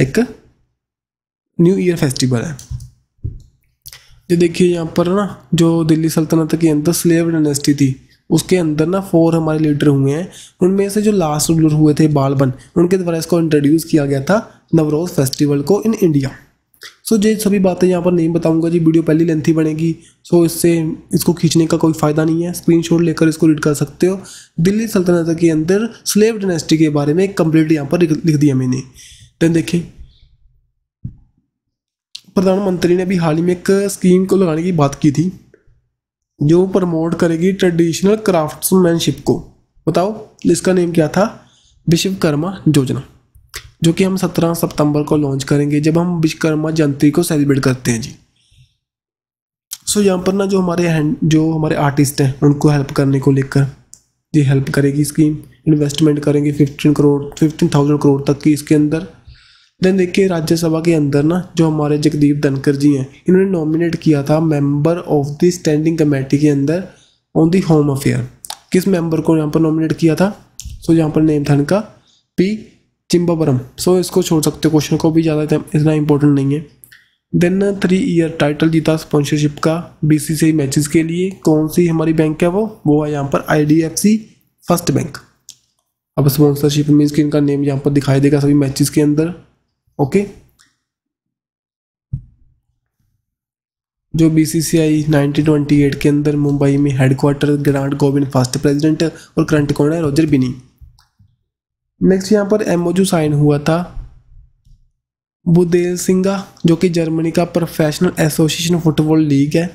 एक न्यू ईयर फेस्टिवल है ये देखिए यहाँ पर ना जो दिल्ली सल्तनत के अंदर स्लेव डायनेस्टी थी उसके अंदर ना फोर हमारे लीडर हुए हैं उनमें से जो लास्ट रूलर हुए थे बालबन उनके द्वारा इसको इंट्रोड्यूस किया गया था नवरोज फेस्टिवल को इन इंडिया सो so, ये सभी बातें यहाँ पर नहीं बताऊंगा जी वीडियो पहली लेंथी बनेगी सो so, इससे इसको खींचने का कोई फ़ायदा नहीं है स्क्रीनशॉट लेकर इसको रीड कर सकते हो दिल्ली सल्तनत के अंदर स्लेव डायनेस्टी के बारे में कंप्लीट यहाँ पर लिख दिया मैंने देन देखिए प्रधानमंत्री ने भी हाल ही में एक स्कीम को लगाने की बात की थी जो प्रमोट करेगी ट्रेडिशनल क्राफ्ट्समैनशिप को बताओ इसका नेम क्या था विश्वकर्मा योजना जो कि हम 17 सितंबर को लॉन्च करेंगे जब हम विश्वकर्मा जयंती को सेलिब्रेट करते हैं जी सो so, यहाँ पर ना जो हमारे हैंड जो हमारे आर्टिस्ट हैं उनको हेल्प करने को लेकर ये हेल्प करेगी स्कीम इन्वेस्टमेंट करेंगे fifteen crore fifteen thousand crore तक की इसके अंदर देन देखिए राज्यसभा के अंदर ना जो हमारे जगदीप धनकर जी हैं इन्होंने नॉमिनेट किया था member of the standing committee के अंदर ऑन द होम अफेयर किस मेंबर को यहाँ पर नॉमिनेट किया था सो so, यहाँ पर नेम था इनका पी चिम्बाबरम सो so, इसको छोड़ सकते हो क्वेश्चन को भी ज़्यादा इतना इंपॉर्टेंट नहीं है देन थ्री ईयर टाइटल जीता स्पॉन्सरशिप का बी सी सी मैचेस के लिए कौन सी हमारी बैंक है वो वो है यहाँ पर I D F C first bank अब स्पॉन्सरशिप मीन्स कि इनका नेम यहाँ पर दिखाई देगा सभी मैचेस के अंदर ओके जो बीसीसीआई 1928 के अंदर मुंबई में headquarter Grant Govan first president और करंट कौन है रोजर बिनी नेक्स्ट यहाँ पर एमओजू साइन हुआ था बुदेल सिंगा जो कि जर्मनी का प्रोफेशनल एसोसिएशन फुटबॉल लीग है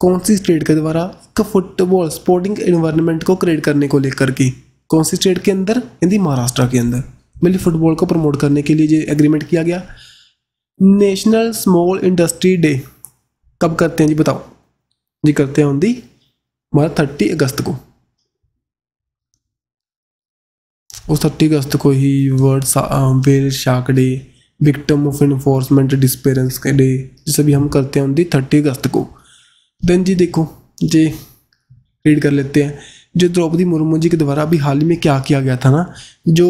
कौन सी स्टेट के द्वारा एक फुटबॉल स्पोर्टिंग एनवायरनमेंट को क्रिएट करने को लेकर की कौन सी स्टेट के अंदर हिंदी महाराष्ट्र के अंदर मिल फुटबॉल को प्रमोट करने के लिए ये एग्रीमेंट किया गया नेशनल स्मॉल इंडस्ट्री डे कब करते हैं जी बताओ जी करते हैं ऑन दी हमारा थर्टी अगस्त को उस थर्टी अगस्त को ही world whale shark day victim of enforcement disappearance day जिसे भी हम करते हैं ऑन दी थर्टी अगस्त को देन जी देखो जी रीड कर लेते हैं जो द्रौपदी मुर्मू जी के द्वारा अभी हाल ही में क्या किया गया था ना जो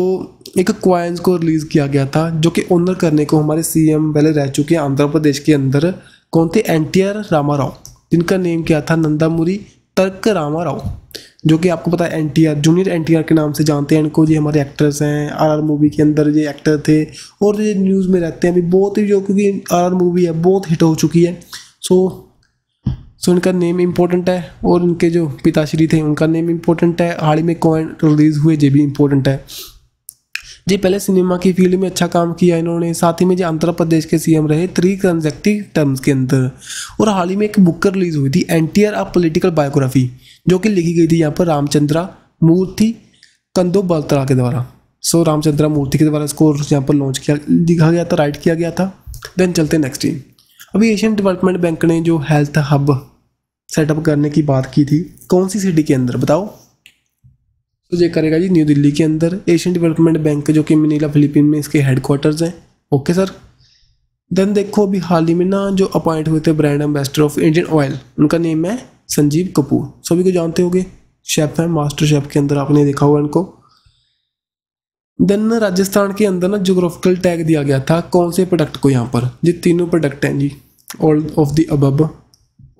एक क्वाइंस को रिलीज़ किया गया था जो कि ऑनर करने को हमारे सीएम पहले रह चुके हैं आंध्र प्रदेश के अंदर कौन थे N T R Rama Rao जिनका नेम क्या था नंदामुरी तर्क रामा राव जो कि आपको पता है N T R junior N T R के नाम से जानते हैं इनको ये हमारे एक्टर्स हैं आर आर मूवी के अंदर ये एक्टर थे और ये न्यूज़ में रहते हैं अभी बहुत ही जो क्योंकि आर आर मूवी है बहुत हिट हो चुकी है सो सो इनका नेम इम्पोर्टेंट है और इनके जो पिताश्री थे उनका नेम इम्पोर्टेंट है हाल ही में कॉइन रिलीज हुए ये भी इम्पोर्टेंट है जी पहले सिनेमा की फील्ड में अच्छा काम किया इन्होंने साथ ही में जो आंध्र प्रदेश के सीएम रहे थ्री कंजेक्टिव टर्म्स के अंदर और हाल ही में एक बुक रिलीज हुई थी एंटीयर अ पोलिटिकल बायोग्राफी जो कि लिखी गई थी यहाँ पर रामचंद्रा मूर्ति कंदो बलतरा के द्वारा सो रामचंद्रा मूर्ति के द्वारा इसको यहाँ पर लॉन्च किया लिखा गया था राइट किया गया था देन चलते नेक्स्ट टीम अभी एशियन डेवलपमेंट बैंक ने जो हेल्थ हब सेटअप करने की बात की थी कौन सी सिटी के अंदर बताओ तो ये करेगा जी न्यू दिल्ली के अंदर एशियन डेवलपमेंट बैंक जो कि मनीला फिलीपीन में इसके हेडक्वार्टर्स हैं ओके सर देन देखो अभी हाल ही में ना जो अपॉइंट हुए थे brand ambassador of Indian oil उनका नेम है संजीव कपूर सभी को जानते हो शेफ़ हैं मास्टर शेफ़ के अंदर आपने देखा होगा इनको देन राजस्थान के अंदर ना जोग्राफिकल टैग दिया गया था कौन से प्रोडक्ट को यहाँ पर ये तीनों प्रोडक्ट हैं जी ऑल ऑफ द अबब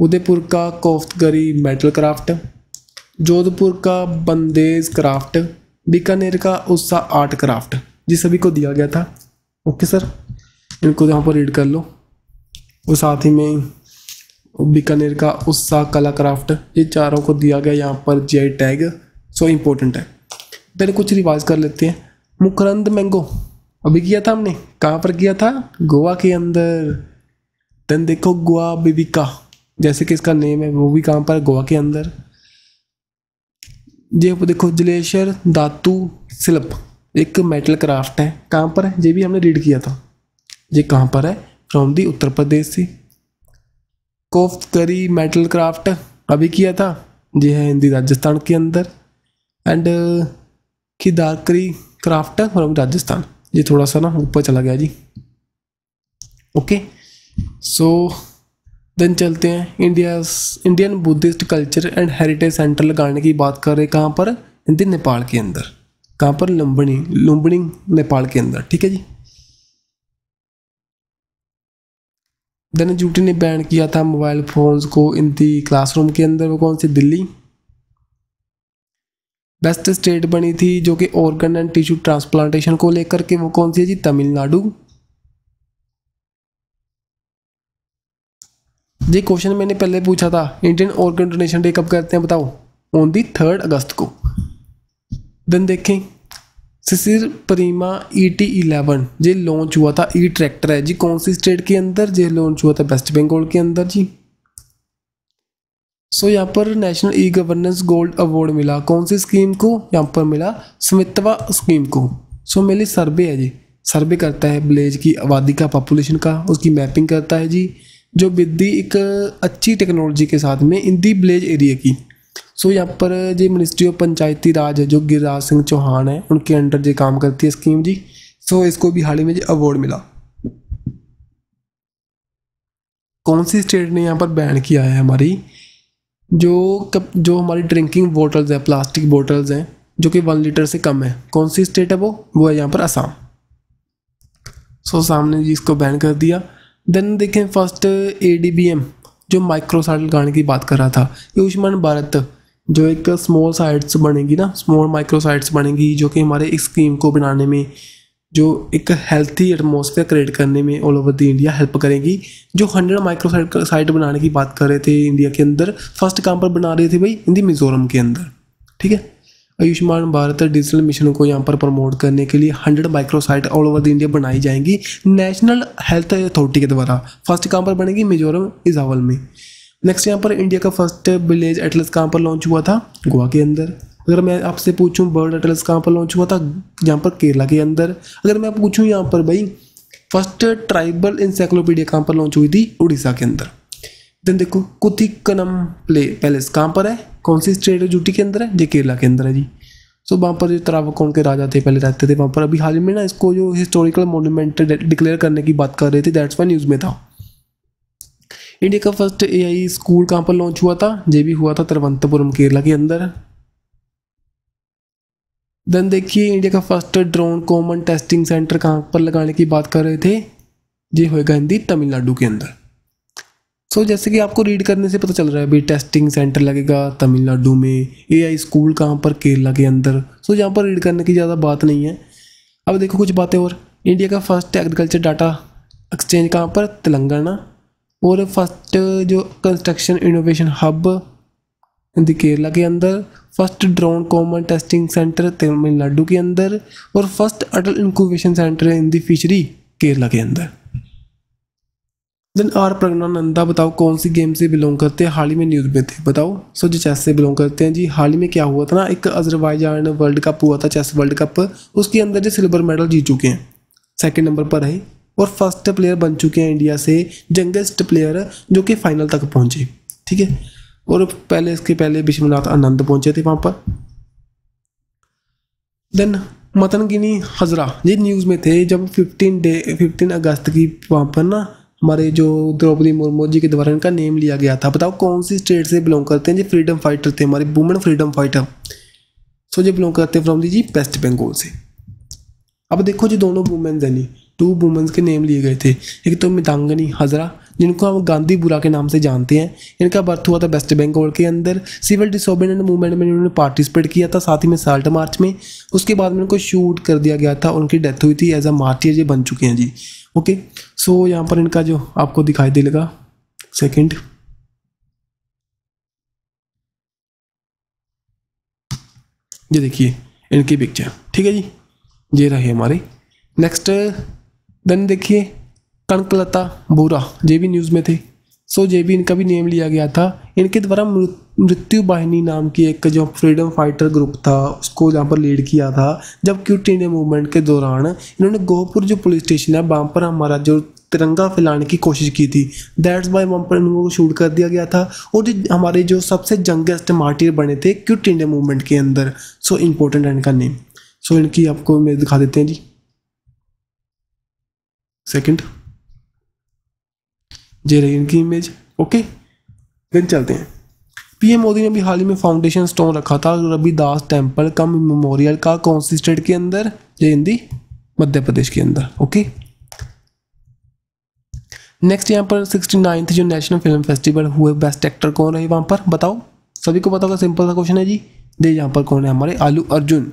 उदयपुर का कोफ्तगरी मेटल क्राफ्ट जोधपुर का बंदेज क्राफ्ट बीकानेर का उस्सा आर्ट क्राफ्ट जी सभी को दिया गया था ओके सर इनको यहाँ पर रीड कर लो और साथ ही में बीकानेर का उस्सा कला क्राफ्ट ये चारों को दिया गया यहाँ पर जे टैग सो इम्पोर्टेंट है पहले कुछ रिवाइज कर लेते हैं मुकरंद मैंगो अभी किया था हमने कहाँ पर किया था गोवा के अंदर देन देखो गोवा बिबिका जैसे कि इसका नेम है वो भी कहाँ पर गोवा के अंदर ये देखो जलेशर धातु सिल्प एक मेटल क्राफ्ट है कहाँ पर है ये भी हमने रीड किया था ये कहाँ पर है फ्रॉम दी उत्तर प्रदेश से कोफ्त करी मेटल क्राफ्ट अभी किया था ये है हिंदी राजस्थान के अंदर एंड खिदारकरी क्राफ्ट फ्रॉम राजस्थान ये थोड़ा सा ना ऊपर चला गया जी ओके सो देन चलते हैं India Indian Buddhist culture and heritage centre लगाने की बात कर रहे हैं कहाँ पर हिंदी नेपाल के अंदर कहाँ पर लुम्बनी लुम्बनी नेपाल के अंदर ठीक है जी देन जूटी ने बैन किया था मोबाइल फोन्स को इन दी क्लासरूम के अंदर वो कौन सी दिल्ली बेस्ट स्टेट बनी थी जो कि ऑर्गन एंड टिश्यू ट्रांसप्लांटेशन को लेकर के वो कौन सी है जी तमिलनाडु ये क्वेश्चन मैंने पहले पूछा था इंडियन ऑर्गन डोनेशन डे कब करते हैं बताओ ऑन दी थर्ड अगस्त को देन देखें सिसिर परिमा ई टी इलेवन ये लॉन्च हुआ था ई e ट्रैक्टर है जी कौन सी स्टेट के अंदर ये लॉन्च हुआ था वेस्ट बंगाल के अंदर जी सो so, यहाँ पर national E governance gold award मिला कौन सी स्कीम को यहाँ पर मिला स्मितवा स्कीम को सो so, मेरे सर्वे है जी सर्वे करता है विलेज की आबादी का पॉपुलेशन का उसकी मैपिंग करता है जी जो बिद्दी एक अच्छी टेक्नोलॉजी के साथ में इन दी विलेज एरिया की सो so, यहाँ पर जी मिनिस्ट्री ऑफ पंचायती राज है जो गिरिराज सिंह चौहान है उनके अंडर जी काम करती है स्कीम जी सो so, इसको भी हाल ही में जी अवार्ड मिला कौन सी स्टेट ने यहाँ पर बैन किया है हमारी जो कप, जो हमारी ड्रिंकिंग बॉटल्स हैं प्लास्टिक बॉटल्स हैं जो कि वन लीटर से कम है कौन सी स्टेट है वो वो है यहाँ पर आसाम सो so, सामने जी इसको बैन कर दिया देन देखें first A D B M जो माइक्रोसाइट लगाने की बात कर रहा था आयुष्मान भारत जो एक स्मॉल साइट्स बनेगी ना स्मॉल माइक्रोसाइट्स बनेगी जो कि हमारे इस स्कीम को बनाने में जो एक हेल्थी एटमोसफेयर क्रिएट करने में all over the India help करेगी जो हंड्रेड माइक्रोसाइट साइट बनाने की बात कर रहे थे इंडिया के अंदर फर्स्ट काम पर बना रहे थे भाई हिंदी मिजोरम के अंदर ठीक है आयुष्मान भारत डिजिटल मिशन को यहाँ पर प्रमोट करने के लिए hundred microsite all over the India बनाई जाएंगी नेशनल हेल्थ अथॉरिटी के द्वारा फर्स्ट कहाँ पर बनेगी मिजोरम इजावल में नेक्स्ट यहाँ पर इंडिया का फर्स्ट विलेज एटलस कहाँ पर लॉन्च हुआ था गोवा के अंदर अगर मैं आपसे पूछूं बर्ड एटलस कहाँ पर लॉन्च हुआ था यहाँ पर केरला के अंदर अगर मैं पूछूं यहाँ पर भाई फर्स्ट ट्राइबल इंसाइक्लोपीडिया कहाँ पर लॉन्च हुई थी उड़ीसा के अंदर देन देखो कुथिकनम प्ले पैलेस कहाँ पर है कौन सी स्टेट ड्यूटी के अंदर है जे केरला के अंदर है जी सो वहाँ पर जो त्रावकोण के राजा थे पहले रहते थे वहाँ पर अभी हाल ही में ना इसको जो हिस्टोरिकल मोन्यूमेंट डिक्लेयर करने की बात कर रहे थे दैट्स वाई न्यूज़ में था इंडिया का फर्स्ट ए स्कूल कहाँ पर लॉन्च हुआ था जे भी हुआ था तिरुवंतपुरम केरला के अंदर देन देखिए इंडिया का first drone common testing centre कहाँ पर लगाने की बात कर रहे थे ये होएगा हिंदी तमिलनाडु के अंदर सो so, जैसे कि आपको रीड करने से पता चल रहा है अभी टेस्टिंग सेंटर लगेगा तमिलनाडु में ए आई स्कूल कहाँ पर केरला के अंदर सो so, यहाँ पर रीड करने की ज़्यादा बात नहीं है अब देखो कुछ बातें और इंडिया का फर्स्ट एग्रीकल्चर डाटा एक्सचेंज कहाँ पर तेलंगाना और फर्स्ट जो कंस्ट्रक्शन इनोवेशन हब केरला के अंदर first drone common testing centre Tamil Nadu के अंदर और first Atal incubation centre in the fishery Kerala के अंदर देन आर प्रज्ञानंदा बताओ कौन सी गेम से बिलोंग करते हैं हाल ही में न्यूज में थे बताओ सो जो चेस से बिलोंग करते हैं जी हाल ही में क्या हुआ था ना एक अजरबाइजान वर्ल्ड कप हुआ था चेस वर्ल्ड कप उसके अंदर जो सिल्वर मेडल जीत चुके हैं सेकेंड नंबर पर है और फर्स्ट प्लेयर बन चुके हैं इंडिया से यंगेस्ट प्लेयर जो कि फाइनल तक पहुंचे ठीक है और पहले इसके पहले विश्वनाथ आनंद पहुंचे थे वहाँ पर देन मतन गिनी हजरा ये न्यूज़ में थे जब 15 डे 15 अगस्त की वहाँ पर ना हमारे जो द्रौपदी मुर्मू जी के द्वारा इनका नेम लिया गया था बताओ कौन सी स्टेट से बिलोंग करते हैं ये फ्रीडम फाइटर थे हमारे वुमेन फ्रीडम फाइटर सो जी बिलोंग करते हैं फ्रॉम दी जी वेस्ट बंगाल से अब देखो जी दोनों वुमेन्स हैं टू वुमेन्स के नेम लिए गए थे एक तो मितांगनी हजरा जिनको हम गांधी बुरा के नाम से जानते हैं इनका बर्थ हुआ था वेस्ट बंगाल के अंदर सिविल डिसोबीडियंट मूवमेंट में इन्होंने पार्टिसिपेट किया था साथ ही में साल्ट मार्च में उसके बाद में इनको शूट कर दिया गया था उनकी डेथ हुई थी एज अ मार्टियर ये बन चुके हैं जी ओके सो यहाँ पर इनका जो आपको दिखाई दे लगा सेकेंड ये देखिए इनकी पिक्चर ठीक है जी ये रहे हमारे नेक्स्ट देन देखिए कणकलता बोरा जे भी न्यूज़ में थे सो भी इनका भी नेम लिया गया था इनके द्वारा मृत्यु वाहिनी नाम की एक जो फ्रीडम फाइटर ग्रुप था उसको यहाँ पर लीड किया था जब क्यूट इंडिया मूवमेंट के दौरान इन्होंने गोहपुर जो पुलिस स्टेशन है वहाँ पर हमारा जो तिरंगा फैलाने की कोशिश की थी दैट्स बाय वहाँ पर इनको शूट कर दिया गया था और जो हमारे जो सबसे जंगेस्ट मार्टियर बने थे क्यूट इंडिया मूवमेंट के अंदर सो इम्पोर्टेंट है इनका नेम सो इनकी आपको मैं दिखा देते हैं जी सेकेंड जे रही इनकी इमेज ओके दिन चलते हैं पीएम मोदी ने भी हाल ही में फाउंडेशन स्टोन रखा था रविदास टेम्पल कम मेमोरियल का कौन सी स्टेट के अंदर जे हिंदी मध्य प्रदेश के अंदर ओके नेक्स्ट यहाँ पर सिक्सटी नाइन्थ जो नेशनल फिल्म फेस्टिवल हुए बेस्ट एक्टर कौन रहे वहाँ पर बताओ सभी को पता होगा सिंपल सा क्वेश्चन है जी दे यहाँ पर कौन है हमारे आलू अर्जुन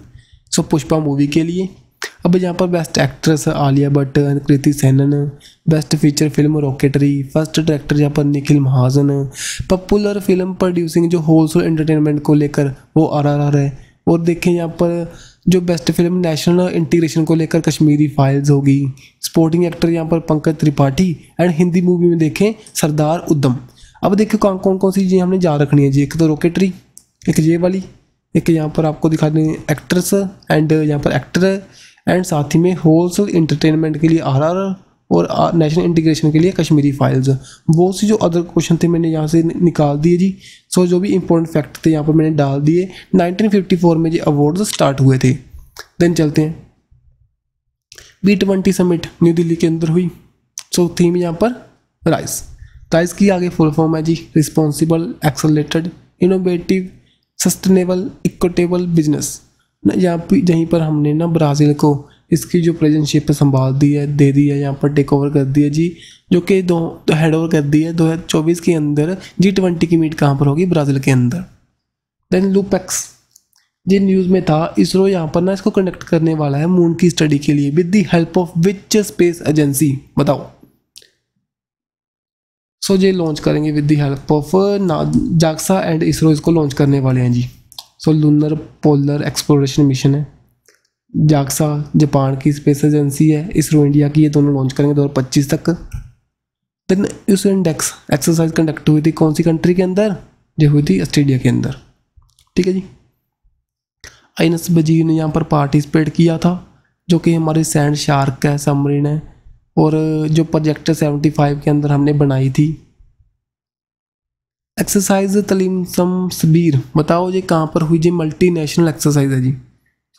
सो पुष्पा मूवी के लिए अब यहाँ पर best actress Alia Bhatt Kriti Sanon best feature film Rocketry first director यहाँ पर Nikhil Mahajan popular film producing जो होलसेल एंटरटेनमेंट को लेकर वो आर आर आर है और देखें यहाँ पर जो बेस्ट फिल्म नेशनल इंटीग्रेशन को लेकर कश्मीरी फाइल्स होगी स्पोर्टिंग एक्टर यहाँ पर पंकज त्रिपाठी एंड हिंदी मूवी में देखें सरदार उद्दम अब देखिए कौन कौन कौन सी चीज़ें हमने याद रखनी है जी एक तो रॉकेटरी एक ये वाली एक यहाँ पर आपको दिखा दें एक्ट्रेस एंड यहाँ पर एक्टर एंड साथ ही में होलसेल इंटरटेनमेंट के लिए आर और नेशनल इंटीग्रेशन के लिए कश्मीरी फाइल्स बहुत सी जो अदर क्वेश्चन थे मैंने यहाँ से निकाल दिए जी सो जो भी इंपॉर्टेंट फैक्ट थे यहाँ पर मैंने डाल दिए 1954 में ये अवार्ड्स स्टार्ट हुए थे देन चलते हैं B twenty summit New Delhi के अंदर हुई सो थीम यहाँ पर राइस राइस की आगे फुल फॉर्म है जी responsible accelerated innovative sustainable equitable business यहाँ यहीं पर हमने ना ब्राज़ील को इसकी जो प्रेजेंटशिप संभाल दी है दे दी है यहाँ पर टेक ओवर कर दिया है जी जो कि दो तो हेड ओवर कर दी है दो हज़ार चौबीस के अंदर जी ट्वेंटी की मीट कहाँ पर होगी ब्राज़ील के अंदर देन लुपेक्स ये न्यूज़ में था इसरो यहाँ पर ना इसको कंडक्ट करने वाला है मून की स्टडी के लिए with the help of which space agency बताओ सो so, ये लॉन्च करेंगे with the help of JAXA and ISRO इसको लॉन्च करने वाले हैं जी so lunar polar exploration mission है जाक्सा जापान की स्पेस एजेंसी है इसरो इंडिया की ये दोनों लॉन्च करेंगे दो पच्चीस तक देन इस इंडेक्स एक्सरसाइज कंडक्ट हुई थी कौन सी कंट्री के अंदर जो हुई थी ऑस्ट्रेलिया के अंदर ठीक है जी आई एस बजीर ने यहाँ पर पार्टिसिपेट किया था जो कि हमारे सैंड शार्क है समरीन है और जो प्रोजेक्ट सेवेंटी फाइव के अंदर हमने बनाई थी एक्सरसाइज तलीम सम सबीर बताओ जी कहाँ पर हुई जी मल्टी नेशनल एक्सरसाइज है जी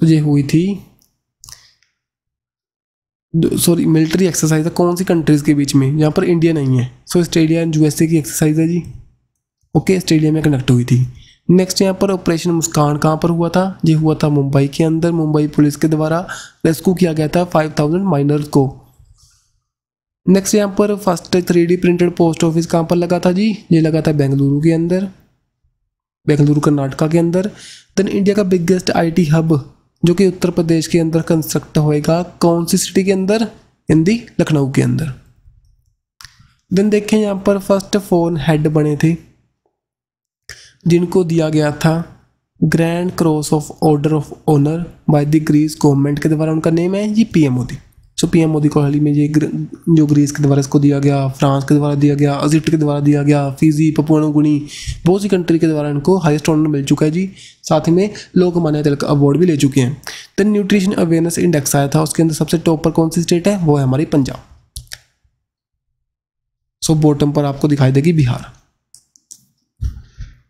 तो ये हुई थी सॉरी मिलिट्री एक्सरसाइज है कौन सी कंट्रीज़ के बीच में यहाँ पर इंडिया नहीं है सो ऑस्ट्रेलिया एंड यूएसए की एक्सरसाइज है जी ओके ऑस्ट्रेलिया में कंडक्ट हुई थी नेक्स्ट यहाँ पर ऑपरेशन मुस्कान कहाँ पर हुआ था ये हुआ था मुंबई के अंदर मुंबई पुलिस के द्वारा रेस्क्यू किया गया था फाइव थाउजेंड माइनर को नेक्स्ट यहाँ पर first three D printed post office कहाँ पर लगा था जी ये लगा था बेंगलुरु के अंदर बेंगलुरु कर्नाटका के अंदर देन इंडिया का बिगेस्ट आईटी हब जो कि उत्तर प्रदेश के अंदर कंस्ट्रक्ट होएगा कौन सी सिटी के अंदर इन दी लखनऊ के अंदर देन देखें यहाँ पर फर्स्ट फोन हेड बने थे जिनको दिया गया था grand cross of order of honour by the Greece government के द्वारा उनका नेम है जी PM Modi so P Modi को हाल ही में ये जो ग्रीस के द्वारा इसको दिया गया फ्रांस के द्वारा दिया गया अजिप्ट के द्वारा दिया गया फिजी पपुआनुगुनी बहुत सी कंट्री के द्वारा इनको हाइस्ट ऑनर मिल चुका है जी साथ ही में मान्य तिलक अवार्ड भी ले चुके हैं तो न्यूट्रिशन अवेयरनेस इंडेक्स आया था उसके अंदर सबसे टॉप पर कौन सी स्टेट है वो है हमारी पंजाब सो बॉटम पर आपको दिखाई देगी बिहार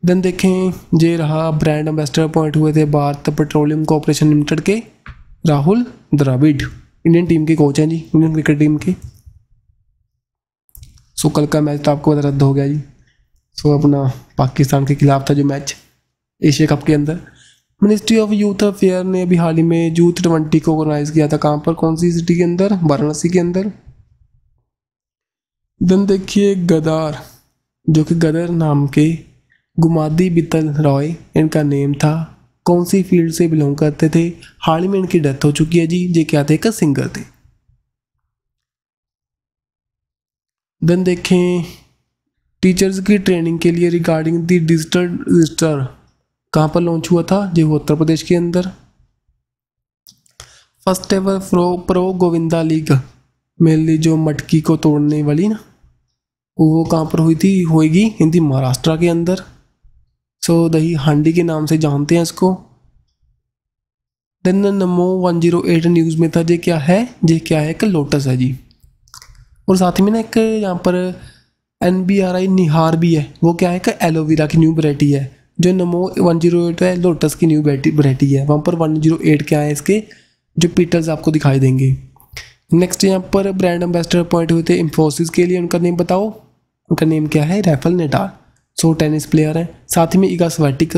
देन देखें ये रहा ब्रांड एम्बेसडर अपॉइंट हुए थे भारत पेट्रोलियम कॉरपोरेशन लिमिटेड के राहुल द्राविड इंडियन टीम के कोच हैं जी इंडियन क्रिकेट टीम के सो कल का मैच तो आपको पता रद्द हो गया जी सो अपना पाकिस्तान के खिलाफ था जो मैच एशिया कप के अंदर मिनिस्ट्री ऑफ यूथ अफेयर ने अभी हाल ही में यूथ ट्वेंटी को ऑर्गेनाइज किया था कहाँ पर कौन सी सिटी के अंदर वाराणसी के अंदर देन देखिए गदार जो कि गदर नाम के गुमादी बितल रॉय इनका नेम था कौन सी फील्ड से बिलोंग करते थे हाल ही में इनकी डेथ हो चुकी है जी ये क्या थे का सिंगर थे देन देखें टीचर्स की ट्रेनिंग के लिए रिगार्डिंग दी डिजिटल रजिस्टर कहाँ पर लॉन्च हुआ था जो उत्तर प्रदेश के अंदर first ever pro pro Govinda league mainly जो मटकी को तोड़ने वाली ना वो कहाँ पर हुई थी होएगी हिंदी महाराष्ट्र के अंदर सो दही हांडी के नाम से जानते हैं इसको देन नमो वन जीरो एट न्यूज़ में था ये क्या है ये क्या है एक लोटस है जी और साथ ही में ना एक यहाँ पर N B R I Nihar भी है वो क्या है एक एलोवेरा की न्यू वरायटी है जो नमो वन जीरो एट है लोटस की न्यू वरायटी है वहाँ पर वन जीरो एट क्या है इसके जो पीटर्स आपको दिखाई देंगे नेक्स्ट यहाँ पर ब्रांड एम्बेसडर अपॉइंट हुए थे इन्फोसिस के लिए उनका नेम बताओ उनका नेम क्या है रैफल नेटार सो टेनिस प्लेयर हैं साथ ही में इगा स्वेटिक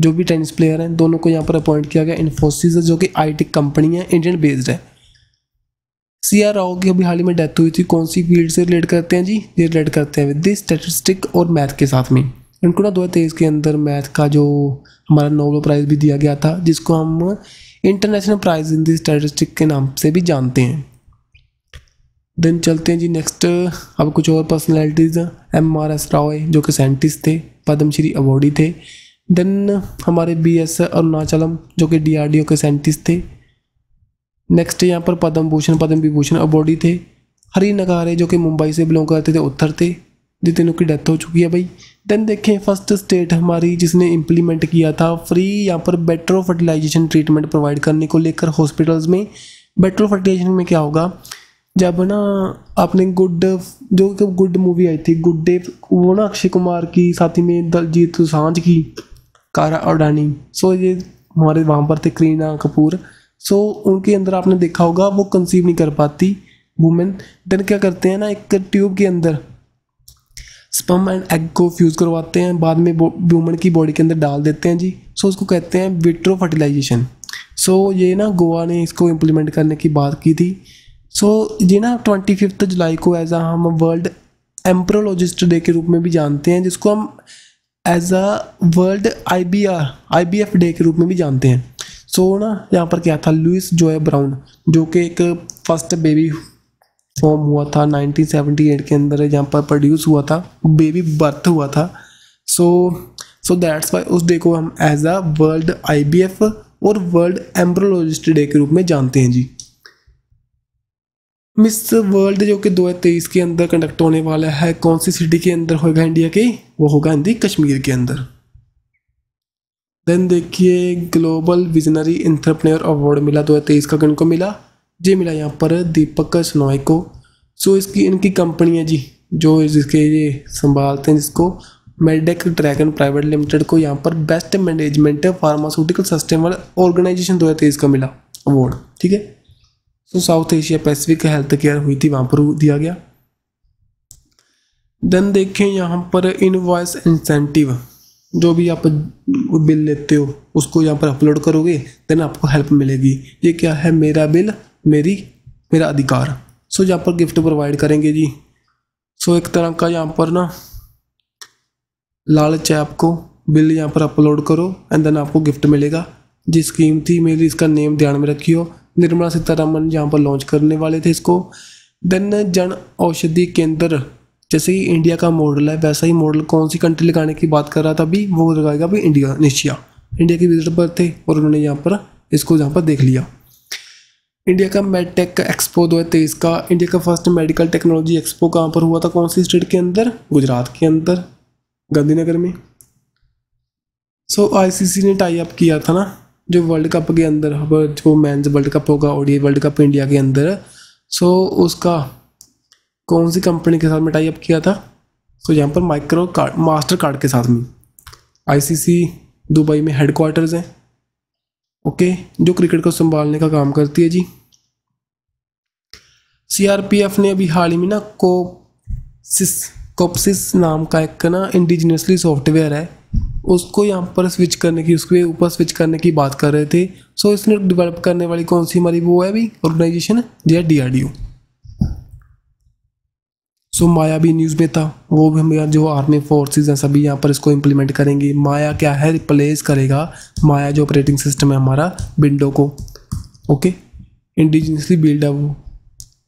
जो भी टेनिस प्लेयर हैं दोनों को यहाँ पर अपॉइंट किया गया इन्फोसिस जो कि आई कंपनी है इंडियन बेस्ड है सी आर राव की अभी हाल ही में डेथ हुई थी कौन सी फील्ड से रिलेट करते हैं जी ये रिलेट करते हैं विद स्टेटिस्टिक और मैथ के साथ में इनको ना दो तेईस के अंदर मैथ का जो हमारा नोबल प्राइज़ भी दिया गया था जिसको हम international prize in this statistic के नाम से भी जानते हैं देन चलते हैं जी नेक्स्ट अब कुछ और personalities M R S Rao जो कि साइंटिस्ट थे पद्मश्री अवॉर्डी थे देन हमारे बी एस अरुणाचलम जो कि डी के साइंटिस्ट थे नेक्स्ट यहाँ पर पद्म भूषण पद्म विभूषण अवॉर्डी थे हरी नगारे जो कि मुंबई से बिलोंग करते थे उत्तर थे जितने की डेथ हो चुकी है भाई देन देखें फर्स्ट स्टेट हमारी जिसने इम्प्लीमेंट किया था फ्री यहाँ पर बेट्रो फर्टिलाइजेशन ट्रीटमेंट प्रोवाइड करने को लेकर हॉस्पिटल्स में बेट्रो फर्टिलाइजेशन में क्या होगा जब ना आपने गुड जो गुड मूवी आई थी गुड डे वो ना अक्षय कुमार की साथी में दलजीत सांझ की कारा अडानी सो ये हमारे वहाँ पर थे करीना कपूर सो उनके अंदर आपने देखा होगा वो कंसीव नहीं कर पाती वुमेन देन क्या करते हैं ना एक ट्यूब के अंदर स्पम एंड एग को फ्यूज़ करवाते हैं बाद में वुमेन की बॉडी के अंदर डाल देते हैं जी सो उसको कहते हैं विट्रो फर्टिलाइजेशन सो ये ना गोवा ने इसको इम्प्लीमेंट करने की बात की थी सो so, ना ट्वेंटी फिफ्थ जुलाई को एज आ हम वर्ल्ड एम्प्रोलॉजिस्ट डे के रूप में भी जानते हैं जिसको हम as a world I B R I B F day के रूप में भी जानते हैं सो so, ना यहाँ पर क्या था लुइस जोए ब्राउन जो कि एक फर्स्ट बेबी फॉर्म हुआ था 1978 के अंदर यहाँ पर प्रोड्यूस हुआ था बेबी बर्थ हुआ था सो सो दैट्स वाई उस डे को हम as a world I B F और वर्ल्ड एम्ब्रोलॉजिस्ट डे के रूप में जानते हैं जी मिस वर्ल्ड जो कि 2023 के अंदर कंडक्ट होने वाला है कौन सी सिटी के अंदर होगा इंडिया के वो होगा हिंदी कश्मीर के अंदर देन देखिए ग्लोबल विजनरी इंटरप्रेन्योर अवार्ड मिला 2023 का किनको मिला जी मिला यहाँ पर दीपक सनोई को सो इसकी इनकी कंपनी है जी जो जिसके ये संभालते हैं जिसको मेडिक ड्रैगन प्राइवेट लिमिटेड को यहाँ पर best management pharmaceutical sustainable organisation दो हज़ार तेईस का मिला अवार्ड ठीक है so South Asia Pacific health care हुई थी वहाँ पर दिया गया देन देखें यहाँ पर इनवॉइस इंसेंटिव जो भी आप बिल लेते हो उसको यहाँ पर अपलोड करोगे देन आपको हेल्प मिलेगी ये क्या है मेरा बिल मेरी मेरा अधिकार सो यहाँ पर गिफ्ट प्रोवाइड करेंगे जी सो एक तरह का यहाँ पर ना लालच है आपको बिल यहाँ पर अपलोड करो एंड देन आपको गिफ्ट मिलेगा जिस स्कीम थी मेरी इसका नेम ध्यान में रखियो निर्मला सीतारामन यहाँ पर लॉन्च करने वाले थे इसको देन जन औषधि केंद्र जैसे ही इंडिया का मॉडल है वैसा ही मॉडल कौन सी कंट्री लगाने की बात कर रहा था अभी वो लगाएगा अभी इंडिया निशिया इंडिया के विजिट पर थे और उन्होंने यहाँ पर इसको यहाँ पर देख लिया इंडिया का मेडटेक एक्सपो दो हज़ार तेईस का इंडिया का फर्स्ट मेडिकल टेक्नोलॉजी एक्सपो कहाँ पर हुआ था कौन सी स्टेट के अंदर गुजरात के अंदर गांधीनगर में सो so, आईसीसी ने टाई अप किया था ना जो वर्ल्ड कप के अंदर जो मैंस वर्ल्ड कप होगा ये वर्ल्ड कप इंडिया के अंदर सो उसका कौन सी कंपनी के साथ में टाइप किया था सो यहाँ पर माइक्रो कार्ड मास्टर कार्ड के साथ में आईसीसी दुबई में हेड क्वार्टर्स हैं ओके जो क्रिकेट को संभालने का काम करती है जी सीआरपीएफ ने अभी हाल ही में ना कोपसिस कोपसिस नाम का एक ना इंडिजिनियसली सॉफ्टवेयर है उसको यहाँ पर स्विच करने की उसके ऊपर स्विच करने की बात कर रहे थे सो इसने डेवलप करने वाली कौन सी हमारी वो है भी ऑर्गेनाइजेशन जी है D R D O so माया भी न्यूज़ में था वो भी हम जो आर्मी फोर्सेज हैं सभी यहाँ पर इसको इम्प्लीमेंट करेंगे माया क्या है रिप्लेस करेगा माया जो ऑपरेटिंग सिस्टम है हमारा विंडो को ओके इंडिजिनसली बिल्ड है वो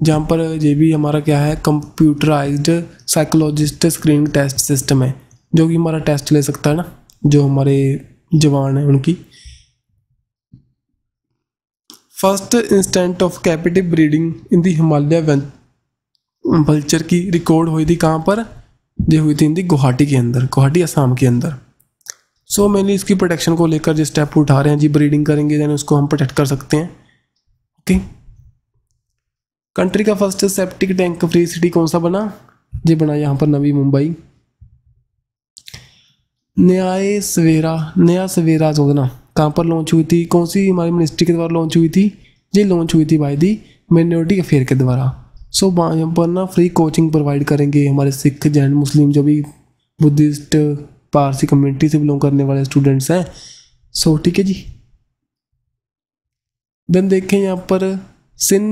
जहाँ पर ये भी हमारा क्या है computerised psychologist screening test system है जो कि हमारा टेस्ट ले सकता है ना जो हमारे जवान हैं उनकी first instant of captive breeding in the Himalaya vulture की रिकॉर्ड हुई थी कहाँ पर ये हुई थी इन दी गुवाहाटी के अंदर गुवाहाटी असम के अंदर सो so, मैंने इसकी प्रोटेक्शन को लेकर जो स्टेप उठा रहे हैं जी ब्रीडिंग करेंगे देन उसको हम प्रोटेक्ट कर सकते हैं ओके okay? कंट्री का first septic tank free city कौन सा बना जी बना यहाँ पर नवी मुंबई न्याय सवेरा नया सवेरा योजना कहाँ पर लॉन्च हुई थी कौन सी हमारी मिनिस्ट्री के द्वारा लॉन्च हुई थी ये लॉन्च हुई थी बाई दी मेनोरिटी अफेयर के द्वारा सो यहाँ पर ना फ्री कोचिंग प्रोवाइड करेंगे हमारे सिख जैन मुस्लिम जो भी बुद्धिस्ट पारसी कम्युनिटी से बिलोंग करने वाले स्टूडेंट्स हैं सो ठीक है जी देन देखें यहाँ पर सिन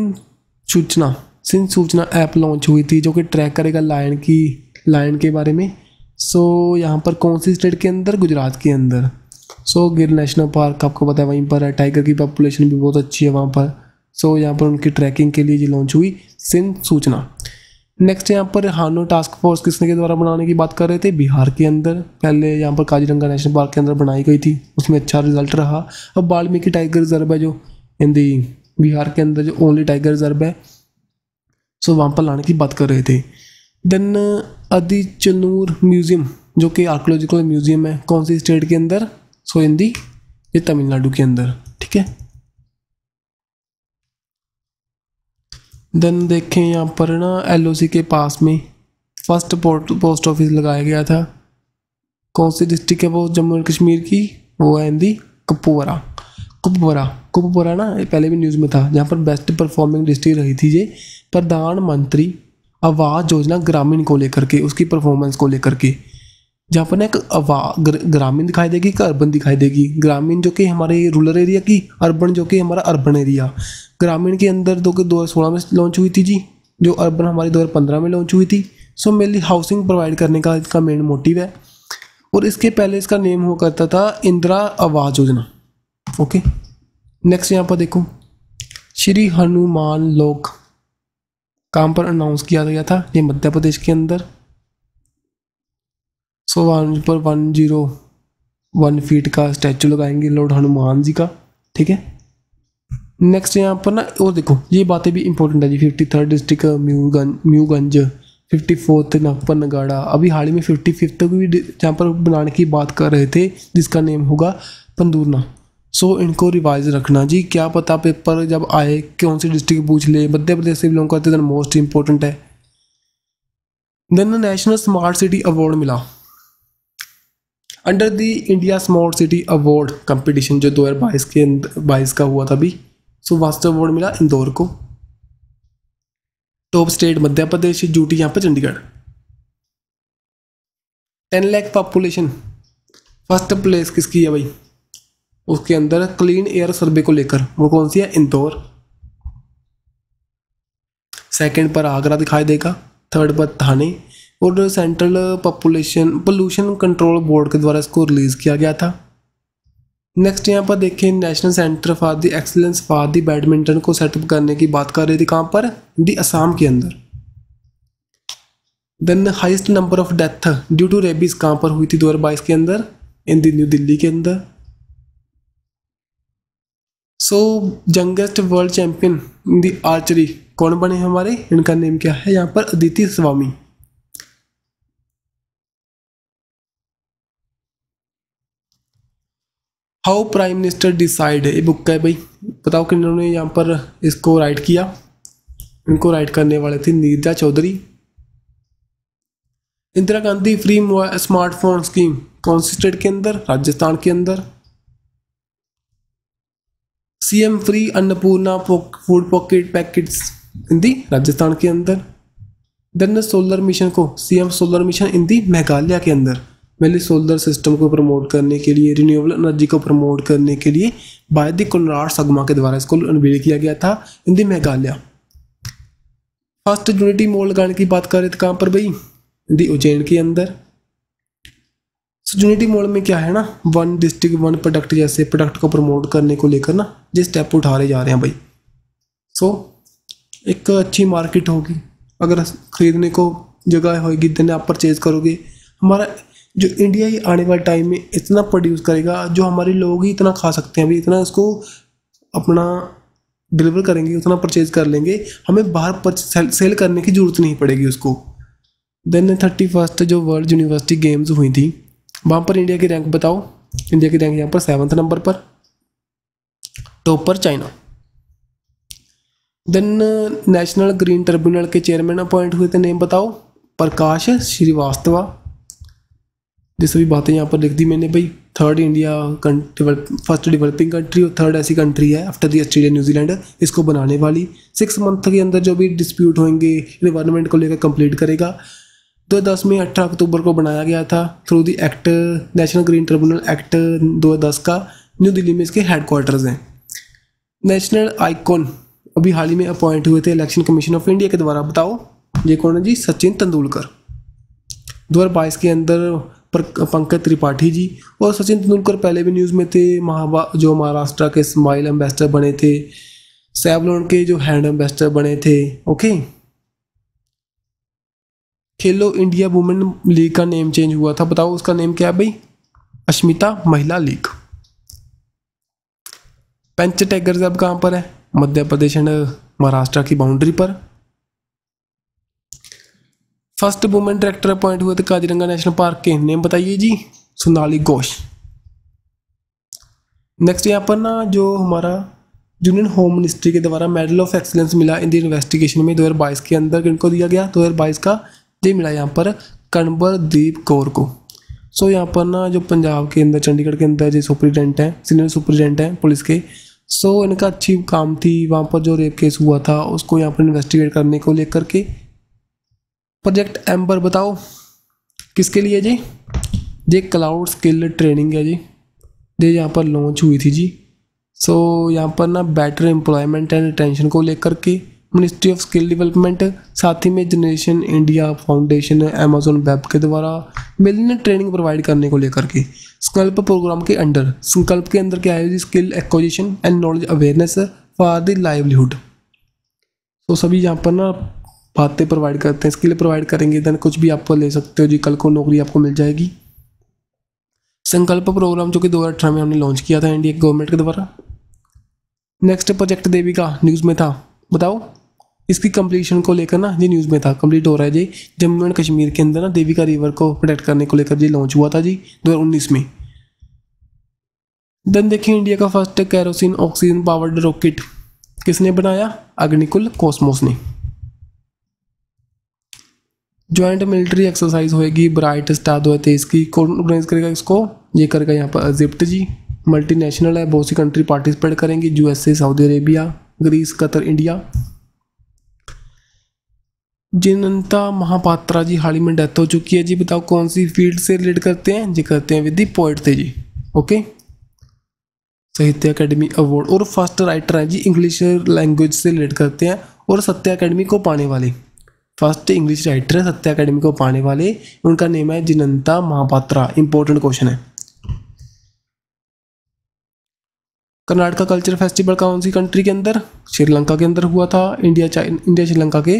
सूचना सिन सूचना ऐप लॉन्च हुई थी जो कि ट्रैक करेगा लाइन की लाइन के बारे में सो so, यहाँ पर कौन सी स्टेट के अंदर गुजरात के अंदर so so, Gir national park आपको पता है वहीं पर है टाइगर की पॉपुलेशन भी बहुत अच्छी है वहाँ पर सो so, यहाँ पर उनकी ट्रैकिंग के लिए ये लॉन्च हुई सिन सूचना नेक्स्ट यहाँ पर हानो टास्क फोर्स किसने के द्वारा बनाने की बात कर रहे थे बिहार के अंदर पहले यहाँ पर काजीरंगा नेशनल पार्क के अंदर बनाई गई थी उसमें अच्छा रिजल्ट रहा अब वाल्मीकि टाइगर रिजर्व है जो इन दी बिहार के अंदर जो ओनली टाइगर रिजर्व है सो वहाँ पर लाने की बात कर रहे थे देन अदि चनूर म्यूज़ियम जो कि आर्कोलॉजिकल म्यूज़ियम है कौन सी स्टेट के अंदर सो हिंदी ये तमिलनाडु के अंदर ठीक है देन देखें यहाँ पर ना एल के पास में फर्स्ट पोस्ट ऑफिस लगाया गया था कौन सी डिस्ट्रिक्ट है वो जम्मू एंड कश्मीर की वो है हिंदी कपोरा कुपवरा कुपवरा ना पहले भी न्यूज़ में था जहाँ पर बेस्ट परफॉर्मिंग डिस्ट्रिक्ट रही थी ये प्रधानमंत्री आवास योजना ग्रामीण को लेकर के उसकी परफॉर्मेंस को लेकर के जहाँ पर ना एक ग्र, ग्रामीण दिखाई देगी कि अर्बन दिखाई देगी ग्रामीण जो कि हमारे रूरल एरिया की अर्बन जो कि हमारा अर्बन एरिया ग्रामीण के अंदर दो के दो हज़ार सोलह में लॉन्च हुई थी जी जो अर्बन हमारी दो हज़ार पंद्रह में लॉन्च हुई थी सो मेनली हाउसिंग प्रोवाइड करने का इसका मेन मोटिव है और इसके पहले इसका नेम हुआ करता था इंदिरा आवास योजना ओके नेक्स्ट यहाँ पर देखो श्री हनुमान लोक काम पर अनाउंस किया गया था ये मध्य प्रदेश के अंदर सो वन पर वन जीरो वन फीट का स्टैचू लगाएंगे लॉर्ड हनुमान जी का ठीक है नेक्स्ट यहाँ पर ना और देखो ये बातें भी इंपॉर्टेंट है जी fifty third district Mauganj Mauganj fifty fourth Nagpur नगाड़ा अभी हाल ही में फिफ्टी फिफ्थ भी यहाँ पर बनाने की बात कर रहे थे जिसका नेम होगा पंदूरना सो इनको रिवाइज रखना जी क्या पता पेपर जब आए कौन सी डिस्ट्रिक्ट पूछ ले मध्य प्रदेश से बिलोंग करते मोस्ट इंपॉर्टेंट है then national smart city award मिला under the India smart city award competition जो 2022 के बाईस का हुआ था अभी सो वास्तव अवार्ड मिला इंदौर को टॉप स्टेट मध्य प्रदेश ड्यूटी यहाँ पर Chandigarh ten lakh population first place किसकी है भाई उसके अंदर क्लीन एयर सर्वे को लेकर वो कौन सी है इंदौर सेकंड पर आगरा दिखाई देगा थर्ड पर थाने और central population pollution control board के द्वारा इसको रिलीज़ किया गया था नेक्स्ट यहाँ पर देखें national centre for the excellence for the badminton को सेटअप करने की बात कर रही थी कहाँ पर दी असम के अंदर then highest number of death due to rabies कहाँ पर हुई थी दो के अंदर इन दी न्यू दिल्ली के अंदर so youngest world champion in the archery कौन बने हमारे इनका नेम क्या है यहाँ पर Aditi Swami how prime minister decide ये बुक है भाई बताओ कि इन्होंने यहाँ पर इसको राइट किया इनको राइट करने वाले थे Neerja Chaudhary Indira Gandhi free smartphone scheme कौन सी स्टेट के अंदर राजस्थान के अंदर CM free Annapurna food pocket packets in the Rajasthan के अंदर देन सोलर मिशन को CM solar mission in the Meghalaya के अंदर पहले सोलर सिस्टम को प्रमोट करने के लिए रिन्यूएबल एनर्जी को प्रमोट करने के लिए बाय द कुलराट सगमा के द्वारा इसको अनवील किया गया था in the Meghalaya first unity mall लगाने की बात करें तो कहाँ पर भाई दी उज्जैन के अंदर सो यूनिटी मोड में क्या है ना वन डिस्ट्रिक्ट वन प्रोडक्ट जैसे प्रोडक्ट को प्रमोट करने को लेकर ना ये स्टेप उठा रहे जा रहे हैं भाई सो so, एक अच्छी मार्केट होगी अगर ख़रीदने को जगह होगी देने आप परचेज़ करोगे हमारा जो इंडिया ही आने वाले टाइम में इतना प्रोड्यूस करेगा जो हमारे लोग ही इतना खा सकते हैं अभी इतना इसको अपना डिलीवर करेंगे उतना परचेज कर लेंगे हमें बाहर पर सेल करने की ज़रूरत नहीं पड़ेगी उसको देन थर्टी फर्स्ट जो वर्ल्ड यूनिवर्सिटी गेम्स हुई थी वहां पर इंडिया की रैंक बताओ इंडिया की रैंक यहाँ पर सेवंथ नंबर पर टॉप पर China then national green tribunal के चेयरमैन अपॉइंट हुए थे नेम बताओ प्रकाश श्रीवास्तवा ये सभी बातें यहाँ पर लिख दी मैंने भाई third India first developing country और थर्ड ऐसी कंट्री है आफ्टर दी ऑस्ट्रेलिया न्यूजीलैंड इसको बनाने वाली सिक्स मंथ के अंदर जो भी डिस्प्यूट होंगे इन्वायरमेंट को लेकर कंप्लीट करेगा दो हज़ार दस में अठारह अक्टूबर को बनाया गया था through the act national green tribunal act दो हज़ार दस का न्यू दिल्ली में इसके हेडकोार्टर्स हैं नेशनल आइकॉन अभी हाल ही में अपॉइंट हुए थे इलेक्शन कमीशन ऑफ इंडिया के द्वारा बताओ ये कौन है जी सचिन तेंदुलकर दो हज़ार बाईस के अंदर पंकज त्रिपाठी जी और सचिन तेंदुलकर पहले भी न्यूज़ में थे महाबा जो महाराष्ट्र के स्माइल एम्बेसडर बने थे सैबलोन के जो हैंड एम्बेसडर बने थे okay Khelo India women league का नेम चेंज हुआ था बताओ उसका नेम क्या है भाई अश्मिता महिला लीग पंच टैग रिजर्व कहां पर है मध्य प्रदेश एंड महाराष्ट्र की बाउंड्री पर फर्स्ट वुमेन डायरेक्टर अपॉइंट हुए थे काजीरंगा नेशनल पार्क के नेम बताइए जी सोनाली घोष नेक्स्ट यहाँ पर ना जो हमारा यूनियन होम मिनिस्ट्री के द्वारा मेडल ऑफ एक्सीलेंस मिला इंडियन इन्वेस्टिगेशन में 2022 के अंदर किनको दिया गया 2022 का ये मिला यहाँ पर कणबरदीप कौर को सो यहाँ पर ना जो पंजाब के अंदर चंडीगढ़ के अंदर जो सुप्रिटेंडेंट हैं सीनियर सुप्रिटेंडेंट हैं पुलिस के सो so, इनका अच्छी काम थी वहाँ पर जो रेप केस हुआ था उसको यहाँ पर इन्वेस्टिगेट करने को लेकर के प्रोजेक्ट एम्बर बताओ किसके लिए जी ये क्लाउड स्किल ट्रेनिंग है जी ये यहाँ पर लॉन्च हुई थी जी सो so, यहाँ पर ना बेटर एम्प्लॉयमेंट एंड रिटेंशन को लेकर के मिनिस्ट्री ऑफ स्किल डेवलपमेंट साथ ही में generation India foundation Amazon web के द्वारा मिलने ट्रेनिंग प्रोवाइड करने को लेकर के संकल्प प्रोग्राम के अंडर संकल्प के अंदर क्या है जी skill acquisition and knowledge awareness for the livelihood तो सभी यहाँ पर ना बातें प्रोवाइड करते हैं स्किल प्रोवाइड करेंगे देन कुछ भी आपको ले सकते हो जी कल को नौकरी आपको मिल जाएगी संकल्प प्रोग्राम जो कि दो में हमने लॉन्च किया था इंडिया गवर्नमेंट के द्वारा नेक्स्ट प्रोजेक्ट देवी का न्यूज़ में था बताओ इसकी कंप्लीशन को लेकर ना जी न्यूज़ में था कंप्लीट हो रहा है जी जम्मू एंड कश्मीर के अंदर ना देविका रिवर को प्रोटेक्ट करने को लेकर जी लॉन्च हुआ था जी 2019 में देन देखिए इंडिया का first kerosene oxygen powered rocket किसने बनाया अग्निकुल कॉस्मोस ने ज्वाइंट मिलिट्री एक्सरसाइज होएगी ब्राइट स्टार दो हज़ार की कौन ऑर्गेनाइज करेगा इसको ये करेगा यहाँ पर इजिप्ट जी मल्टीनेशनल है बहुत सी कंट्री पार्टिसिपेट करेंगी USA Saudi Arabia Greece Qatar India Jayanta Mahapatra ji हाल ही में डेथ हो चुकी है जी बताओ कौन सी फील्ड से रिलेट करते हैं जी करते हैं विद पोइट जी ओके साहित्य अकेडमी अवार्ड और फर्स्ट राइटर हैं जी इंग्लिश लैंग्वेज से रिलेट करते हैं और सत्य अकेडमी को पाने वाले फर्स्ट इंग्लिश राइटर है सत्य अकेडमी को पाने वाले उनका नेम है जिनंता महापात्रा इंपॉर्टेंट क्वेश्चन है कर्नाटका कल्चर फेस्टिवल कौन सी कंट्री के अंदर श्रीलंका के अंदर हुआ था इंडिया इंडिया श्रीलंका के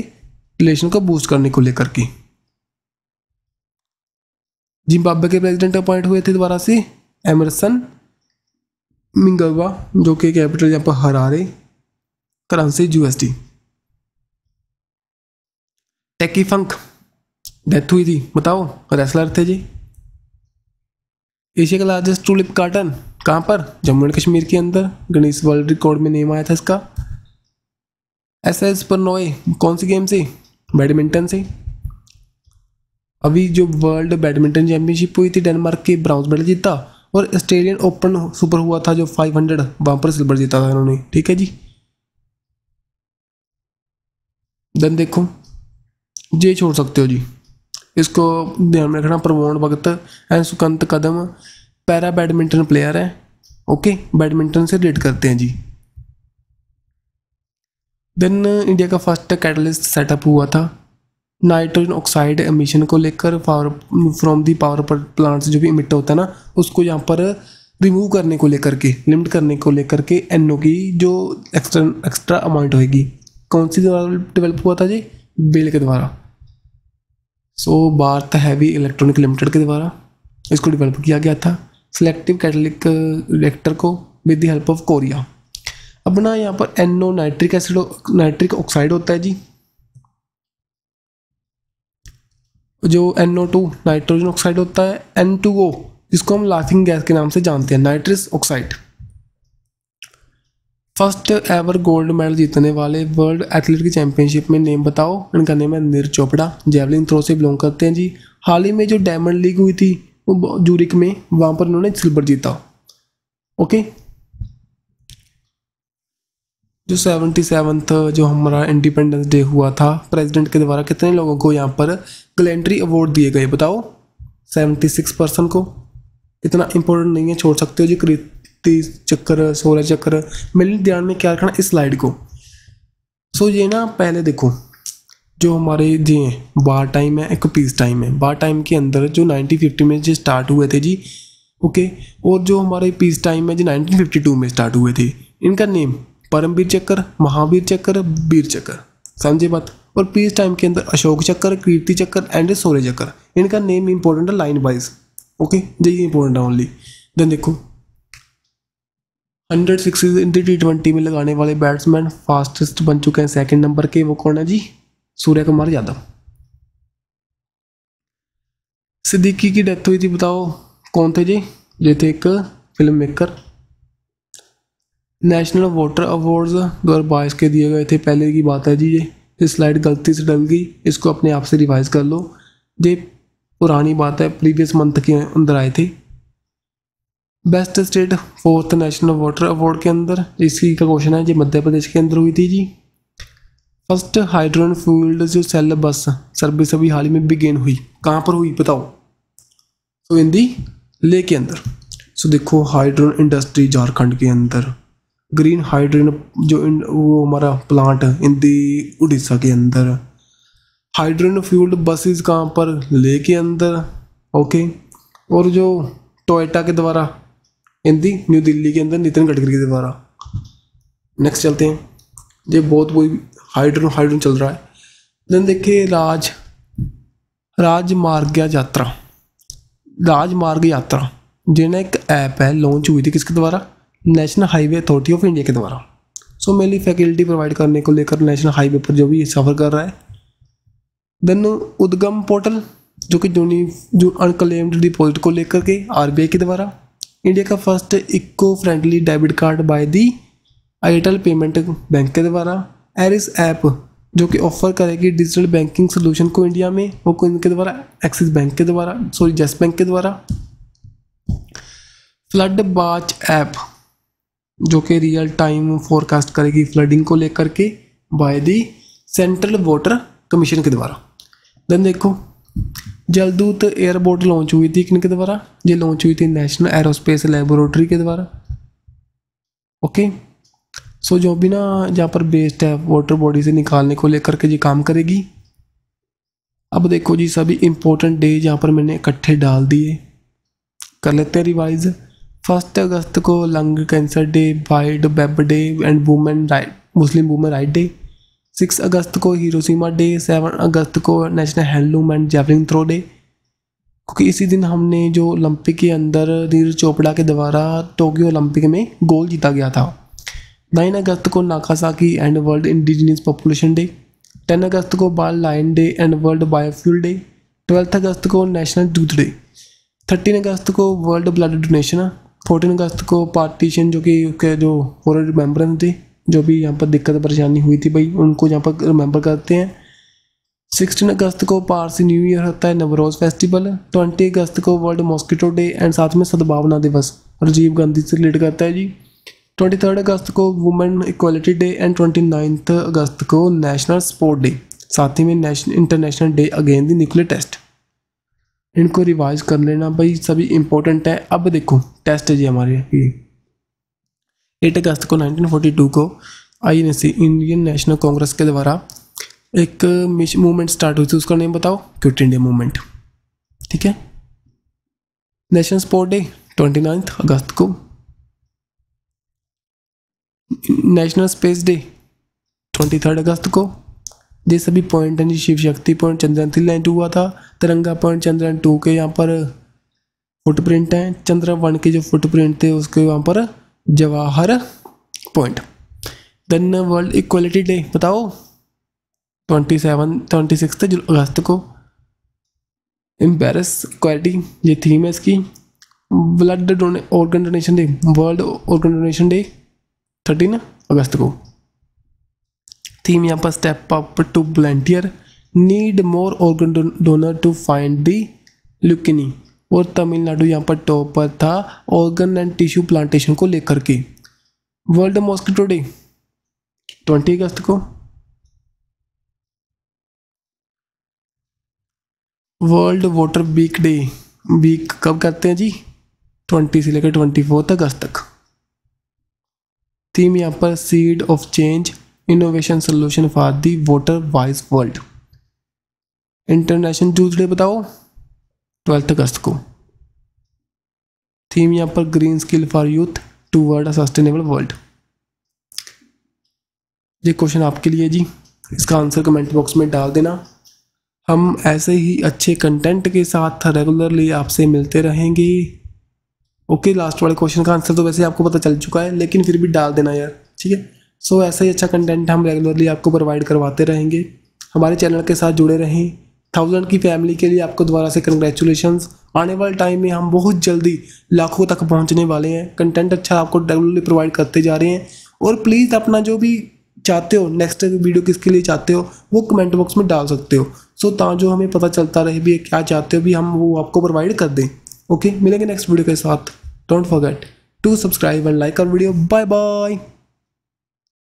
रिलेशन को बूस्ट करने को लेकर के जिम्बाब्वे के प्रेसिडेंट अपॉइंट हुए थे दोबारा से एमरसन मिंगवा जो कि कैपिटल यहाँ पर हरारे करेंसी यूएसडी टेकी फंक डेथ हुई थी बताओ रेसलर थे जी एशिया का लार्जेस्ट टूलिप कार्टन कहाँ पर जम्मू एंड कश्मीर के अंदर गणेश वर्ल्ड रिकॉर्ड में नेम आया था इसका एस एस पर नोए कौन सी गेम से बैडमिंटन से अभी जो वर्ल्ड बैडमिंटन चैंपियनशिप हुई थी डेनमार्क के ब्राउन्स मेडल जीता और ऑस्ट्रेलियन ओपन सुपर हुआ था जो 500 हंड्रेड वहां पर सिल्वर जीता था इन्होंने ठीक है जी देन देखो ये छोड़ सकते हो जी इसको ध्यान में रखना Pramod Bhagat and Sukant Kadam para badminton player है ओके बैडमिंटन से रिलेट करते हैं जी देन इंडिया का फर्स्ट कैटलिस्ट सेटअप हुआ था नाइट्रोजन ऑक्साइड एमिशन को लेकर power from the power plants जो भी इमिट होता है ना उसको यहाँ पर रिमूव करने को लेकर के लिमिट करने को लेकर के एन की जो एक्स्ट्रा एक्स्ट्रा अमाउंट होगी कौन सी द्वारा डेवलप हुआ था जी बिल के द्वारा so so, Bharat heavy electronic limited के द्वारा इसको डेवलप किया गया था सेलेक्टिव कैटलिक रिएक्टर को with the help of Korea अपना यहाँ पर एनो नाइट्रिक एसिड नाइट्रिक ऑक्साइड होता है जी जो एनओ टू नाइट्रोजन ऑक्साइड होता है एन टू ओ जिसको हम लाफिंग गैस के नाम से जानते हैं nitrous oxide first ever gold medal जीतने वाले वर्ल्ड एथलेटिक चैंपियनशिप में नेम बताओ इनका नेम है नीर चोपड़ा जेवलिन थ्रो से बिलोंग करते हैं जी हाल ही में जो डायमंड लीग हुई थी जूरिक में वहां पर उन्होंने सिल्वर जीता ओके जो सेवेंटी सेवंथ जो हमारा इंडिपेंडेंस डे हुआ था प्रेसिडेंट के द्वारा कितने लोगों को यहाँ पर गलेंट्री अवार्ड दिए गए बताओ सेवेंटी सिक्स पर्सन को इतना इंपॉर्टेंट नहीं है छोड़ सकते हो जी कृति चक्र सोलह चक्कर मेरे ध्यान में क्या रखना इस स्लाइड को सो ये ना पहले देखो जो हमारे जी हैं बार टाइम है एक पीस टाइम है बार टाइम के अंदर जो नाइनटीन फिफ्टी में जो स्टार्ट हुए थे जी ओके और जो हमारे पीस टाइम है जो नाइनटीन फिफ्टी टू में स्टार्ट हुए थे इनका नेम परमवीर चक्कर महावीर चक्कर वीर चक्कर समझे बात और पीस टाइम के अंदर अशोक चक्कर कीर्ति चक्कर एंड सोरे चक्कर इनका नेम इंपॉर्टेंट है लाइन वाइज ओके जी इंपॉर्टेंट है ओनली देन देखो hundred six in T twenty में लगाने वाले बैट्समैन फास्टेस्ट बन चुके हैं सेकंड नंबर के वो कौन है जी सूर्य कुमार यादव सिद्दीकी की डेथ हुई थी बताओ कौन थे जी ये थे एक film maker national water awards बाईस के दिए गए थे पहले की बात है जी ये स्लाइड गलती से डल गई इसको अपने आप से रिवाइज कर लो ये पुरानी बात है प्रीवियस मंथ के अंदर आए थे best state fourth national water award के अंदर इसी का क्वेश्चन है जो मध्य प्रदेश के अंदर हुई थी जी फर्स्ट हाइड्रोजन फ्यूल्ड जो सेल बस सर्विस अभी हाल ही में बिगेन हुई कहाँ पर हुई बताओ सो इन दी ले के अंदर सो देखो हाइड्रोजन इंडस्ट्री झारखंड के अंदर ग्रीन हाइड्रोजन जो इन, वो हमारा प्लांट इन दी उड़ीसा के अंदर हाइड्रोजन फ्यूल्ड बसेस कहाँ पर ले के अंदर ओके और जो टोयटा के द्वारा इन दी न्यू दिल्ली के अंदर नितिन गडकरी के द्वारा नेक्स्ट चलते हैं ये बहुत कोई हाइड्रोन हाइड्रोन चल रहा है देन देखिए राज राजमार्ग यात्रा राजमार्ग यात्रा जिन्हें एक ऐप है लॉन्च हुई थी किसके द्वारा national highway authority of India के द्वारा सो मेनली फैकल्टी प्रोवाइड करने को लेकर नेशनल हाईवे पर जो भी सफ़र कर रहा है देन उद्गम पोर्टल जो कि जूनी जो अनकलेम्ड डिपॉजिट को लेकर के आई के द्वारा इंडिया का first eco friendly debit card by the Airtel payment bank के द्वारा एरिस ऐप जो कि ऑफर करेगी डिजिटल बैंकिंग सोल्यूशन को इंडिया में वो इनके द्वारा एक्सिस बैंक के द्वारा सॉरी येस बैंक के द्वारा फ्लड बाच ऐप जो कि रियल टाइम फोरकास्ट करेगी फ्लडिंग को लेकर के by the central water commission के द्वारा देन देखो जलदूत एयरबोट लॉन्च हुई थी के द्वारा ये लॉन्च हुई थी नेशनल एरोस्पेस लेबोरेटरी के द्वारा ओके okay? सो जो भी ना जहाँ पर बेस्ट है वाटर बॉडी से निकालने को लेकर के ये काम करेगी अब देखो जी सभी इम्पोर्टेंट डे जहाँ पर मैंने इकट्ठे डाल दिए कर लेते हैं रिवाइज फर्स्ट अगस्त को lung cancer day wide web day and women right Muslim women right day six अगस्त को हिरोशिमा डे सेवन अगस्त को national handloom and javelin throw day क्योंकि इसी दिन हमने जो ओलंपिक के अंदर नीरज चोपड़ा के द्वारा टोक्यो ओलंपिक में गोल्ड जीता गया था नाइन अगस्त को Nagasaki and world indigenous population day ten अगस्त को बाल lion day and world biofuel day twelfth अगस्त को नेशनल यूथ डे थर्टीन अगस्त को वर्ल्ड ब्लड डोनेशन फोर्टीन अगस्त को पार्टीशन जो कि उसके जो फॉर रिमेम्बरेंस थे जो भी यहाँ पर दिक्कत परेशानी हुई थी भाई उनको यहाँ पर रिमेंबर करते हैं सिक्सटीन अगस्त को पारसी न्यू ईयर होता है नवरोज फेस्टिवल ट्वेंटी अगस्त को वर्ल्ड मॉस्किटो डे एंड साथ में सद्भावना दिवस राजीव गांधी से रिलेट करता है जी ट्वेंटी थर्ड अगस्त को women equality day and twenty ninth अगस्त को नेशनल स्पोर्ट डे साथ ही में international day again the nuclear test इनको रिवाइज कर लेना भाई सभी इंपॉर्टेंट है अब देखो टेस्ट है जी हमारे ये एट अगस्त को 1942 को आईएनसी इंडियन नेशनल कांग्रेस के द्वारा एक मूवमेंट स्टार्ट हुई थी उसका नेम बताओ क्विट इंडिया मूवमेंट ठीक है नेशनल स्पोर्ट डे ट्वेंटी अगस्त को national space day twenty third अगस्त को ये सभी पॉइंट हैं जी शिव शक्ति पॉइंट चंद्रयान थ्री लैंड हुआ था तिरंगा पॉइंट चंद्रयान टू के यहाँ पर फुटप्रिंट हैं चंद्रयान वन के जो फुटप्रिंट थे उसके वहाँ पर Jawahar point then world equality day बताओ ट्वेंटी सेवन ट्वेंटी सिक्स अगस्त को एम्बेरस क्वालिटी ये थीम है इसकी blood donate organ donation day world organ donation day thirteen अगस्त को थीम यहाँ पर step up to volunteer need more organ donor to find the लुकिनी और तमिलनाडु यहाँ पर टॉप पर था ऑर्गन एंड टिश्यू प्लांटेशन को लेकर के वर्ल्ड मॉस्किटो डे ट्वेंटी अगस्त को world water week day week कब करते हैं जी ट्वेंटी से लेकर ट्वेंटी फोर्थ अगस्त तक थीम यहाँ पर seed of change innovation solution for the water wise world international youth day बताओ ट्वेल्थ अगस्त को थीम यहाँ पर green skill for youth towards sustainable world ये क्वेश्चन आपके लिए जी इसका आंसर कमेंट बॉक्स में डाल देना हम ऐसे ही अच्छे कंटेंट के साथ रेगुलरली आपसे मिलते रहेंगे ओके लास्ट वाले क्वेश्चन का आंसर तो वैसे आपको पता चल चुका है लेकिन फिर भी डाल देना यार ठीक है सो ऐसा ही अच्छा कंटेंट हम रेगुलरली आपको प्रोवाइड करवाते रहेंगे हमारे चैनल के साथ जुड़े रहें थाउजेंड की फैमिली के लिए आपको दोबारा से कंग्रेचुलेशन आने वाले टाइम में हम बहुत जल्दी लाखों तक पहुंचने वाले हैं कंटेंट अच्छा आपको रेगुलरली प्रोवाइड करते जा रहे हैं और प्लीज़ अपना जो भी चाहते हो नेक्स्ट वीडियो किसके लिए चाहते हो वो कमेंट बॉक्स में डाल सकते हो सो ता जो हमें पता चलता रहे भी क्या चाहते हो भी हम वो आपको प्रोवाइड कर दें ओके मिलेंगे नेक्स्ट वीडियो के साथ don't forget to subscribe and like our video bye bye